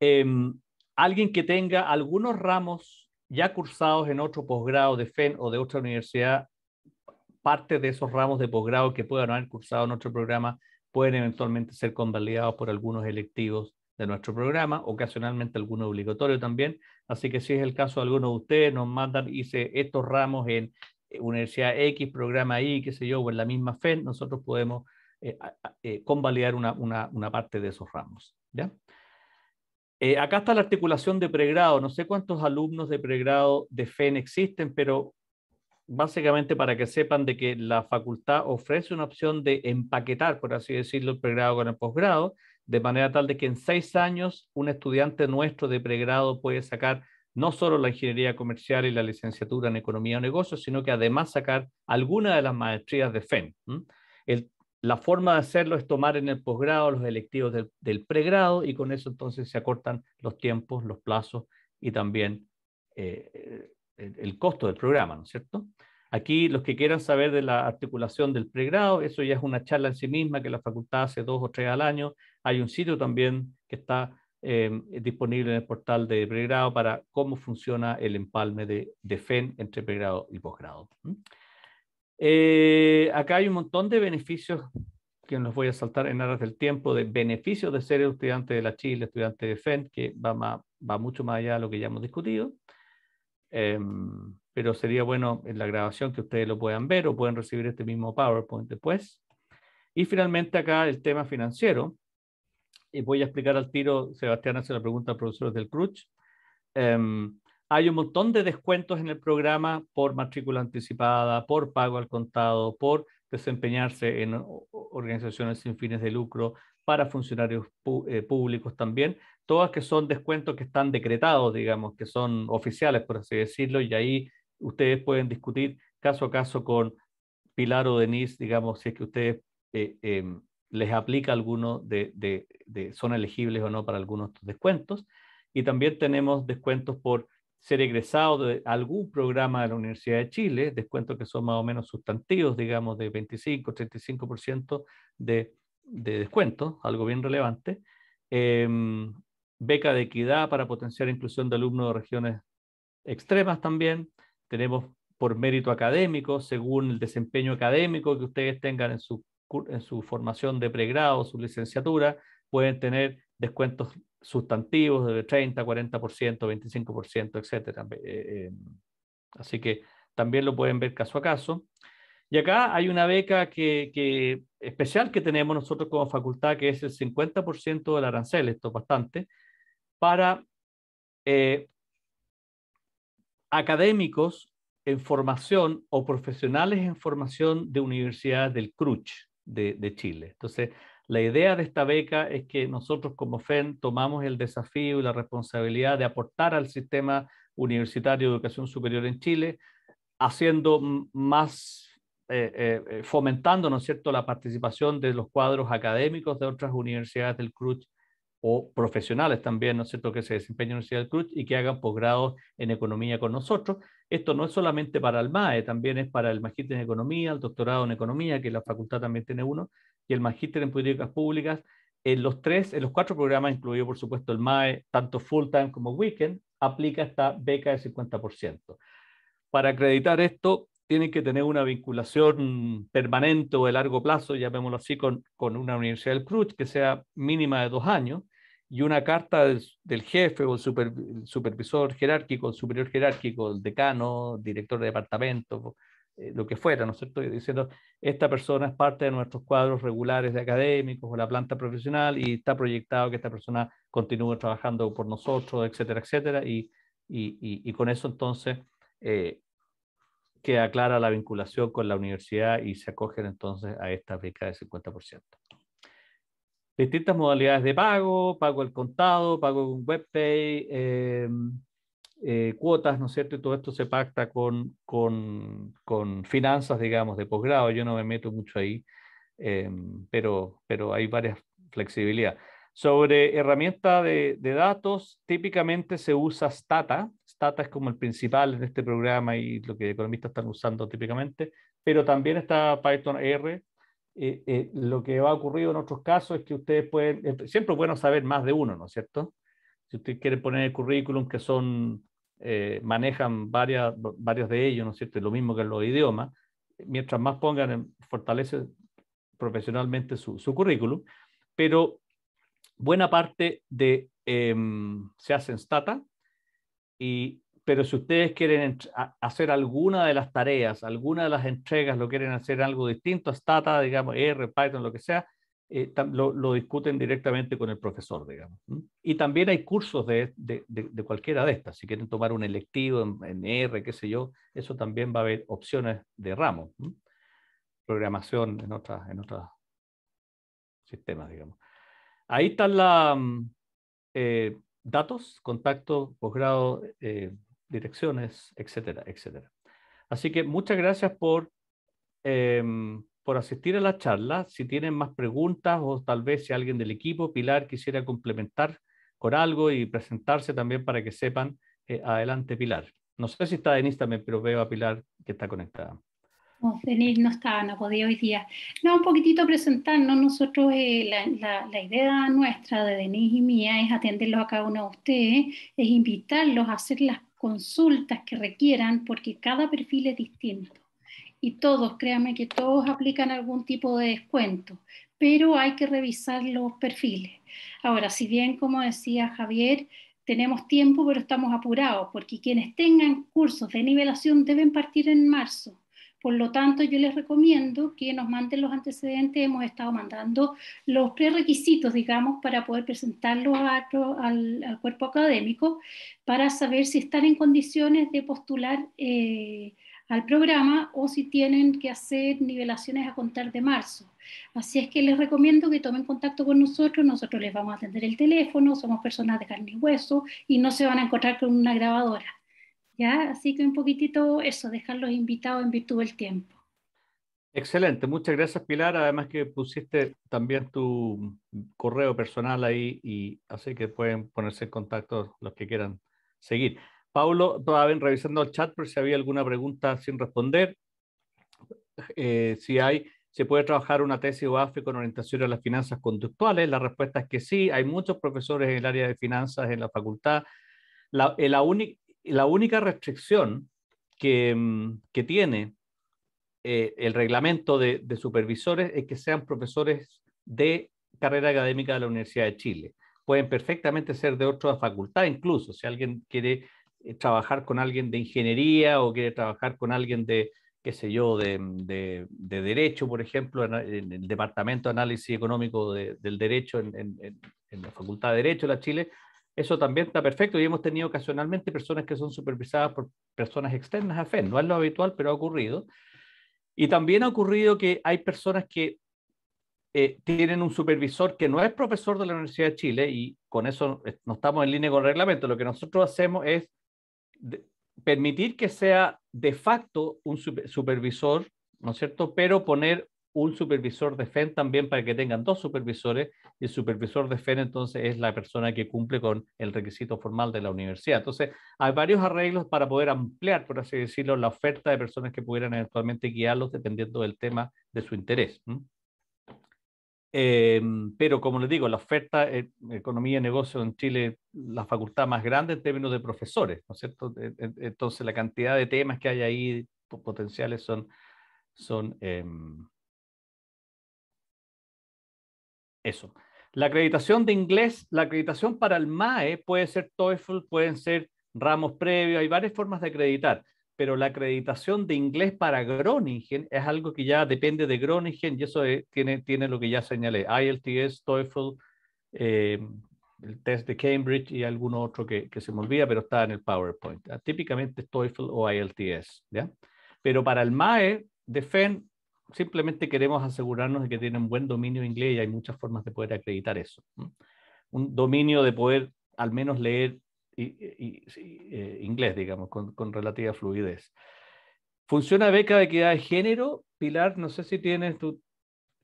em, alguien que tenga algunos ramos ya cursados en otro posgrado de FEN o de otra universidad parte de esos ramos de posgrado que puedan haber cursado en nuestro programa pueden eventualmente ser convalidados por algunos electivos de nuestro programa, ocasionalmente alguno obligatorio también. Así que si es el caso de alguno de ustedes, nos mandan, hice estos ramos en eh, Universidad X, programa Y, qué sé yo, o en la misma FEN, nosotros podemos eh, eh, convalidar una, parte de esos ramos. ¿ya? acá está la articulación de pregrado. No sé cuántos alumnos de pregrado de FEN existen, pero básicamente para que sepan de que la facultad ofrece una opción de empaquetar, por así decirlo, el pregrado con el posgrado, de manera tal de que en seis años un estudiante nuestro de pregrado puede sacar no solo la ingeniería comercial y la licenciatura en economía o negocios, sino que además sacar alguna de las maestrías de FEN. la forma de hacerlo es tomar en el posgrado los electivos del, pregrado y con eso entonces se acortan los tiempos, los plazos y también eh, eh, el costo del programa, ¿no es cierto? Aquí los que quieran saber de la articulación del pregrado, eso ya es una charla en sí misma que la facultad hace dos o tres al año. Hay un sitio también que está em, disponible en el portal de pregrado para cómo funciona el empalme de, de FEN entre pregrado y posgrado. ¿Mm? Eh, acá hay un montón de beneficios que nos voy a saltar en aras del tiempo, de beneficios de ser estudiante de la Chile, estudiante de FEN, que va, va mucho más allá de lo que ya hemos discutido. Em, pero sería bueno en la grabación que ustedes lo puedan ver o pueden recibir este mismo PowerPoint después. Y finalmente acá el tema financiero. Y voy a explicar al tiro, Sebastián hace la pregunta al profesor del CRUCH, em, hay un montón de descuentos en el programa por matrícula anticipada, por pago al contado, por desempeñarse en organizaciones sin fines de lucro, para funcionarios eh, públicos también todas que son descuentos que están decretados, digamos, que son oficiales, por así decirlo, y ahí ustedes pueden discutir caso a caso con Pilar o Denise, digamos, si es que ustedes eh, em, les aplica alguno de, son elegibles o no para algunos de estos descuentos. Y también tenemos descuentos por ser egresados de algún programa de la Universidad de Chile, descuentos que son más o menos sustantivos, digamos, de 25, 35% de, de descuento, algo bien relevante. Em, beca de equidad para potenciar inclusión de alumnos de regiones extremas también. Tenemos por mérito académico, según el desempeño académico que ustedes tengan en su, formación de pregrado, su licenciatura, pueden tener descuentos sustantivos de 30, 40%, 25%, etc. así que también lo pueden ver caso a caso. Y acá hay una beca que, especial que tenemos nosotros como facultad, que es el 50% del arancel, esto es bastante, para eh, académicos en formación o profesionales en formación de universidades del CRUCH de, Chile. Entonces, la idea de esta beca es que nosotros como FEN tomamos el desafío y la responsabilidad de aportar al sistema universitario de educación superior en Chile, haciendo más, eh, eh, fomentando, ¿no es cierto?, la participación de los cuadros académicos de otras universidades del CRUCH o profesionales también, ¿no es cierto?, que se desempeñen en la Universidad del Cruz y que hagan posgrados en economía con nosotros. Esto no es solamente para el MAE, también es para el magíster en economía, el doctorado en economía, que la facultad también tiene uno, y el magíster en políticas públicas, en los tres, en los cuatro programas, incluido por supuesto el MAE, tanto full time como weekend, aplica esta beca del 50%. Para acreditar esto, tienen que tener una vinculación permanente o de largo plazo, llamémoslo así, con, con una universidad del CRUCH que sea mínima de dos años y una carta del, jefe o el, super, supervisor jerárquico, el superior jerárquico, el decano, director de departamento, eh, lo que fuera, ¿no es cierto? Diciendo, esta persona es parte de nuestros cuadros regulares de académicos o la planta profesional y está proyectado que esta persona continúe trabajando por nosotros, etcétera, etcétera. Y, y, y, con eso entonces... Eh, que aclara la vinculación con la universidad y se acogen entonces a esta beca de 50%. Distintas modalidades de pago, pago al contado, pago con WebPay, em, eh, cuotas, ¿no es cierto? Y todo esto se pacta con, con, con finanzas, digamos, de posgrado. Yo no me meto mucho ahí, em, pero, pero hay varias flexibilidades. Sobre herramienta de, de, datos, típicamente se usa Stata, Stata es como el principal en este programa y lo que economistas están usando típicamente, pero también está Python R. Eh, eh, lo que ha ocurrido en otros casos es que ustedes pueden, eh, Siempre es bueno saber más de uno, ¿no es cierto? Si usted quiere poner el currículum que son, manejan varias, varios de ellos, ¿no es cierto? Lo mismo que los idiomas, mientras más pongan, em, fortalece profesionalmente su, su currículum, pero buena parte de, em, se hace en Stata, pero si ustedes quieren hacer alguna de las tareas, alguna de las entregas, lo quieren hacer algo distinto a Stata, digamos, R, Python, lo que sea, eh, lo, discuten directamente con el profesor, digamos. Y también hay cursos de, de, de, cualquiera de estas. Si quieren tomar un electivo en, R, qué sé yo, eso también va a haber opciones de ramos. Programación en otros en sistemas, digamos. Ahí están la, mm, eh, datos, contacto, posgrado, eh, direcciones, etcétera, etcétera. Así que muchas gracias por, em, por asistir a la charla. Si tienen más preguntas o tal vez si alguien del equipo, Pilar, quisiera complementar con algo y presentarse también para que sepan. Eh, adelante, Pilar. No sé si está en Instagram, pero veo a Pilar que está conectada. Denis no estaba, no podía hoy día. No, un poquitito presentarnos. Nosotros, eh, la, la, idea nuestra de Denis y mía es atenderlos a cada uno de ustedes, es invitarlos a hacer las consultas que requieran, porque cada perfil es distinto. Y todos, créanme que todos aplican algún tipo de descuento, pero hay que revisar los perfiles. Ahora, si bien, como decía Javier, tenemos tiempo, pero estamos apurados, porque quienes tengan cursos de nivelación deben partir en marzo. Por lo tanto, yo les recomiendo que nos manden los antecedentes. Hemos estado mandando los prerequisitos, digamos, para poder presentarlos al, cuerpo académico para saber si están en condiciones de postular eh, al programa o si tienen que hacer nivelaciones a contar de marzo. Así es que les recomiendo que tomen contacto con nosotros, nosotros les vamos a atender el teléfono, somos personas de carne y hueso y no se van a encontrar con una grabadora. ¿ya? Así que un poquitito eso, dejar los invitados en virtud del tiempo. Excelente, muchas gracias Pilar, además que pusiste también tu correo personal ahí y así que pueden ponerse en contacto los que quieran seguir. Paulo, todavía revisando el chat por si había alguna pregunta sin responder. Eh, si hay, ¿se puede trabajar una tesis o AFE con orientación a las finanzas conductuales? La respuesta es que sí, hay muchos profesores en el área de finanzas en la facultad. La, eh, la única, la única restricción que, mm, tiene eh, el reglamento de, supervisores es que sean profesores de carrera académica de la Universidad de Chile. Pueden perfectamente ser de otra facultad, incluso si alguien quiere eh, trabajar con alguien de ingeniería o quiere trabajar con alguien de, qué sé yo, de, derecho, por ejemplo, en, el Departamento de Análisis Económico del Derecho en, en, la Facultad de Derecho de la Chile, eso también está perfecto y hemos tenido ocasionalmente personas que son supervisadas por personas externas a FED. No es lo habitual, pero ha ocurrido. Y también ha ocurrido que hay personas que eh, tienen un supervisor que no es profesor de la Universidad de Chile y con eso eh, no estamos en línea con el reglamento. Lo que nosotros hacemos es permitir que sea de facto un supervisor, ¿no es cierto? Pero poner un supervisor de FEN también para que tengan dos supervisores y el supervisor de FEN entonces es la persona que cumple con el requisito formal de la universidad. Entonces, hay varios arreglos para poder ampliar, por así decirlo, la oferta de personas que pudieran eventualmente guiarlos dependiendo del tema de su interés. Em, pero como les digo, la oferta en eh, economía y negocio en Chile, la facultad más grande en términos de profesores, ¿no es cierto? E, e, entonces, la cantidad de temas que hay ahí potenciales son, son em, eso. La acreditación de inglés, la acreditación para el MAE puede ser TOEFL, pueden ser ramos previos, hay varias formas de acreditar, pero la acreditación de inglés para Groningen es algo que ya depende de Groningen y eso eh, tiene, tiene lo que ya señalé, IELTS, TOEFL, eh, el test de Cambridge y alguno otro que, se me olvida, pero está en el PowerPoint. Ah, típicamente TOEFL o IELTS, ¿ya? Pero para el MAE DEFEND, simplemente queremos asegurarnos de que tienen buen dominio inglés y hay muchas formas de poder acreditar eso. Un dominio de poder al menos leer eh, inglés, digamos, con, relativa fluidez. Funciona beca de equidad de género. Pilar, no sé si tienes tu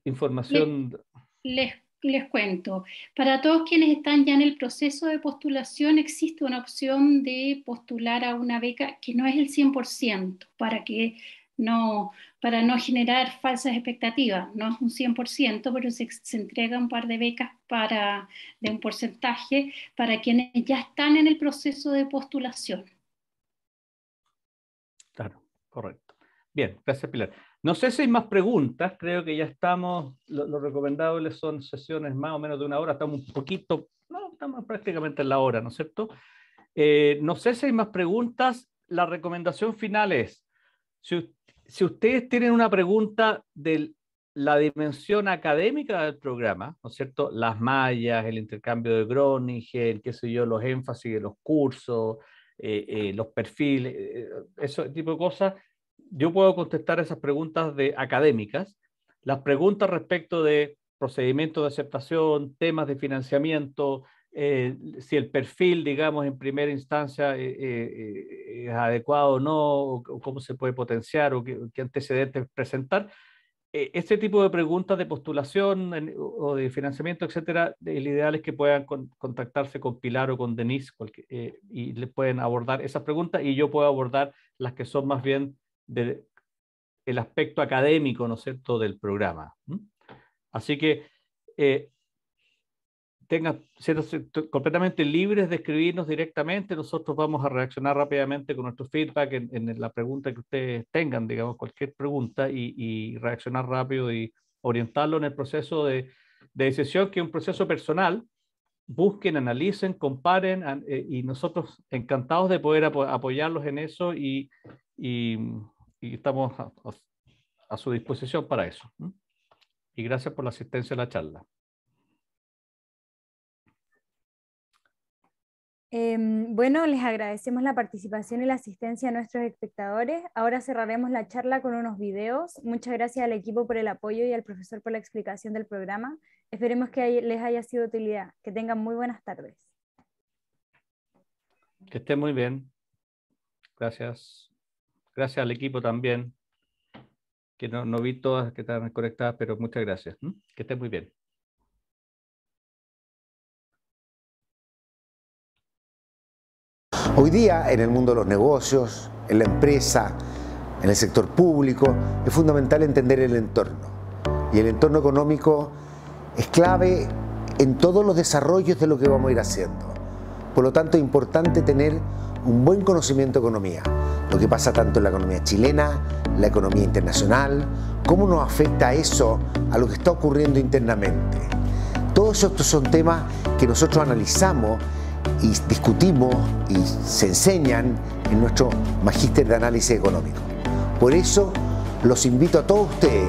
información. Les, les, les cuento. Para todos quienes están ya en el proceso de postulación, existe una opción de postular a una beca que no es el 100%, para que no, para no generar falsas expectativas. No es un 100%, pero se, entrega un par de becas para, de un porcentaje para quienes ya están en el proceso de postulación. Claro, correcto. Bien, gracias Pilar. No sé si hay más preguntas, creo que ya estamos, lo, lo recomendable son sesiones más o menos de una hora, estamos un poquito, no, estamos prácticamente en la hora, ¿no es cierto? Eh, no sé si hay más preguntas, la recomendación final es, si usted si ustedes tienen una pregunta de la dimensión académica del programa, ¿no es cierto? Las mallas, el intercambio de Groningen, qué sé yo, los énfasis de los cursos, eh, eh, los perfiles, eh, ese tipo de cosas, yo puedo contestar esas preguntas de académicas. Las preguntas respecto de procedimientos de aceptación, temas de financiamiento, eh, si el perfil, digamos, en primera instancia eh, eh, es adecuado o no, o, cómo se puede potenciar, o qué, antecedentes presentar. Este tipo de preguntas de postulación o de financiamiento, etcétera, el ideal es que puedan contactarse con Pilar o con Denise y le pueden abordar esas preguntas y yo puedo abordar las que son más bien del aspecto académico, ¿no es cierto?, del programa. Así que tengan, completamente libres de escribirnos directamente. Nosotros vamos a reaccionar rápidamente con nuestro feedback en, la pregunta que ustedes tengan, digamos, cualquier pregunta y, reaccionar rápido y orientarlo en el proceso de, decisión, que es un proceso personal. Busquen, analicen, comparen eh, y nosotros encantados de poder apoyarlos en eso y, estamos a su disposición para eso. Y gracias por la asistencia a la charla. Em, bueno, les agradecemos la participación y la asistencia a nuestros espectadores. Ahora cerraremos la charla con unos videos. Muchas gracias al equipo por el apoyo y al profesor por la explicación del programa. Esperemos que les haya sido de utilidad. Que tengan muy buenas tardes. Que estén muy bien. Gracias. Gracias al equipo también. Que no, no vi todas que están conectadas, pero muchas gracias. Que estén muy bien. Hoy día en el mundo de los negocios, en la empresa, en el sector público, es fundamental entender el entorno. Y el entorno económico es clave en todos los desarrollos de lo que vamos a ir haciendo. Por lo tanto, es importante tener un buen conocimiento de economía, lo que pasa tanto en la economía chilena, la economía internacional, cómo nos afecta eso a lo que está ocurriendo internamente. Todos estos son temas que nosotros analizamos y discutimos y se enseñan en nuestro magíster de análisis económico. Por eso los invito a todos ustedes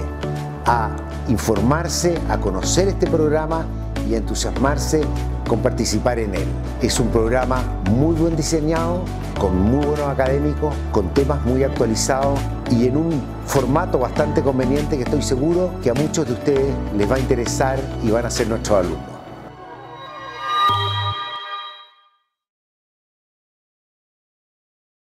a informarse, a conocer este programa y a entusiasmarse con participar en él. Es un programa muy bien diseñado, con muy buenos académicos, con temas muy actualizados y en un formato bastante conveniente que estoy seguro que a muchos de ustedes les va a interesar y van a ser nuestros alumnos.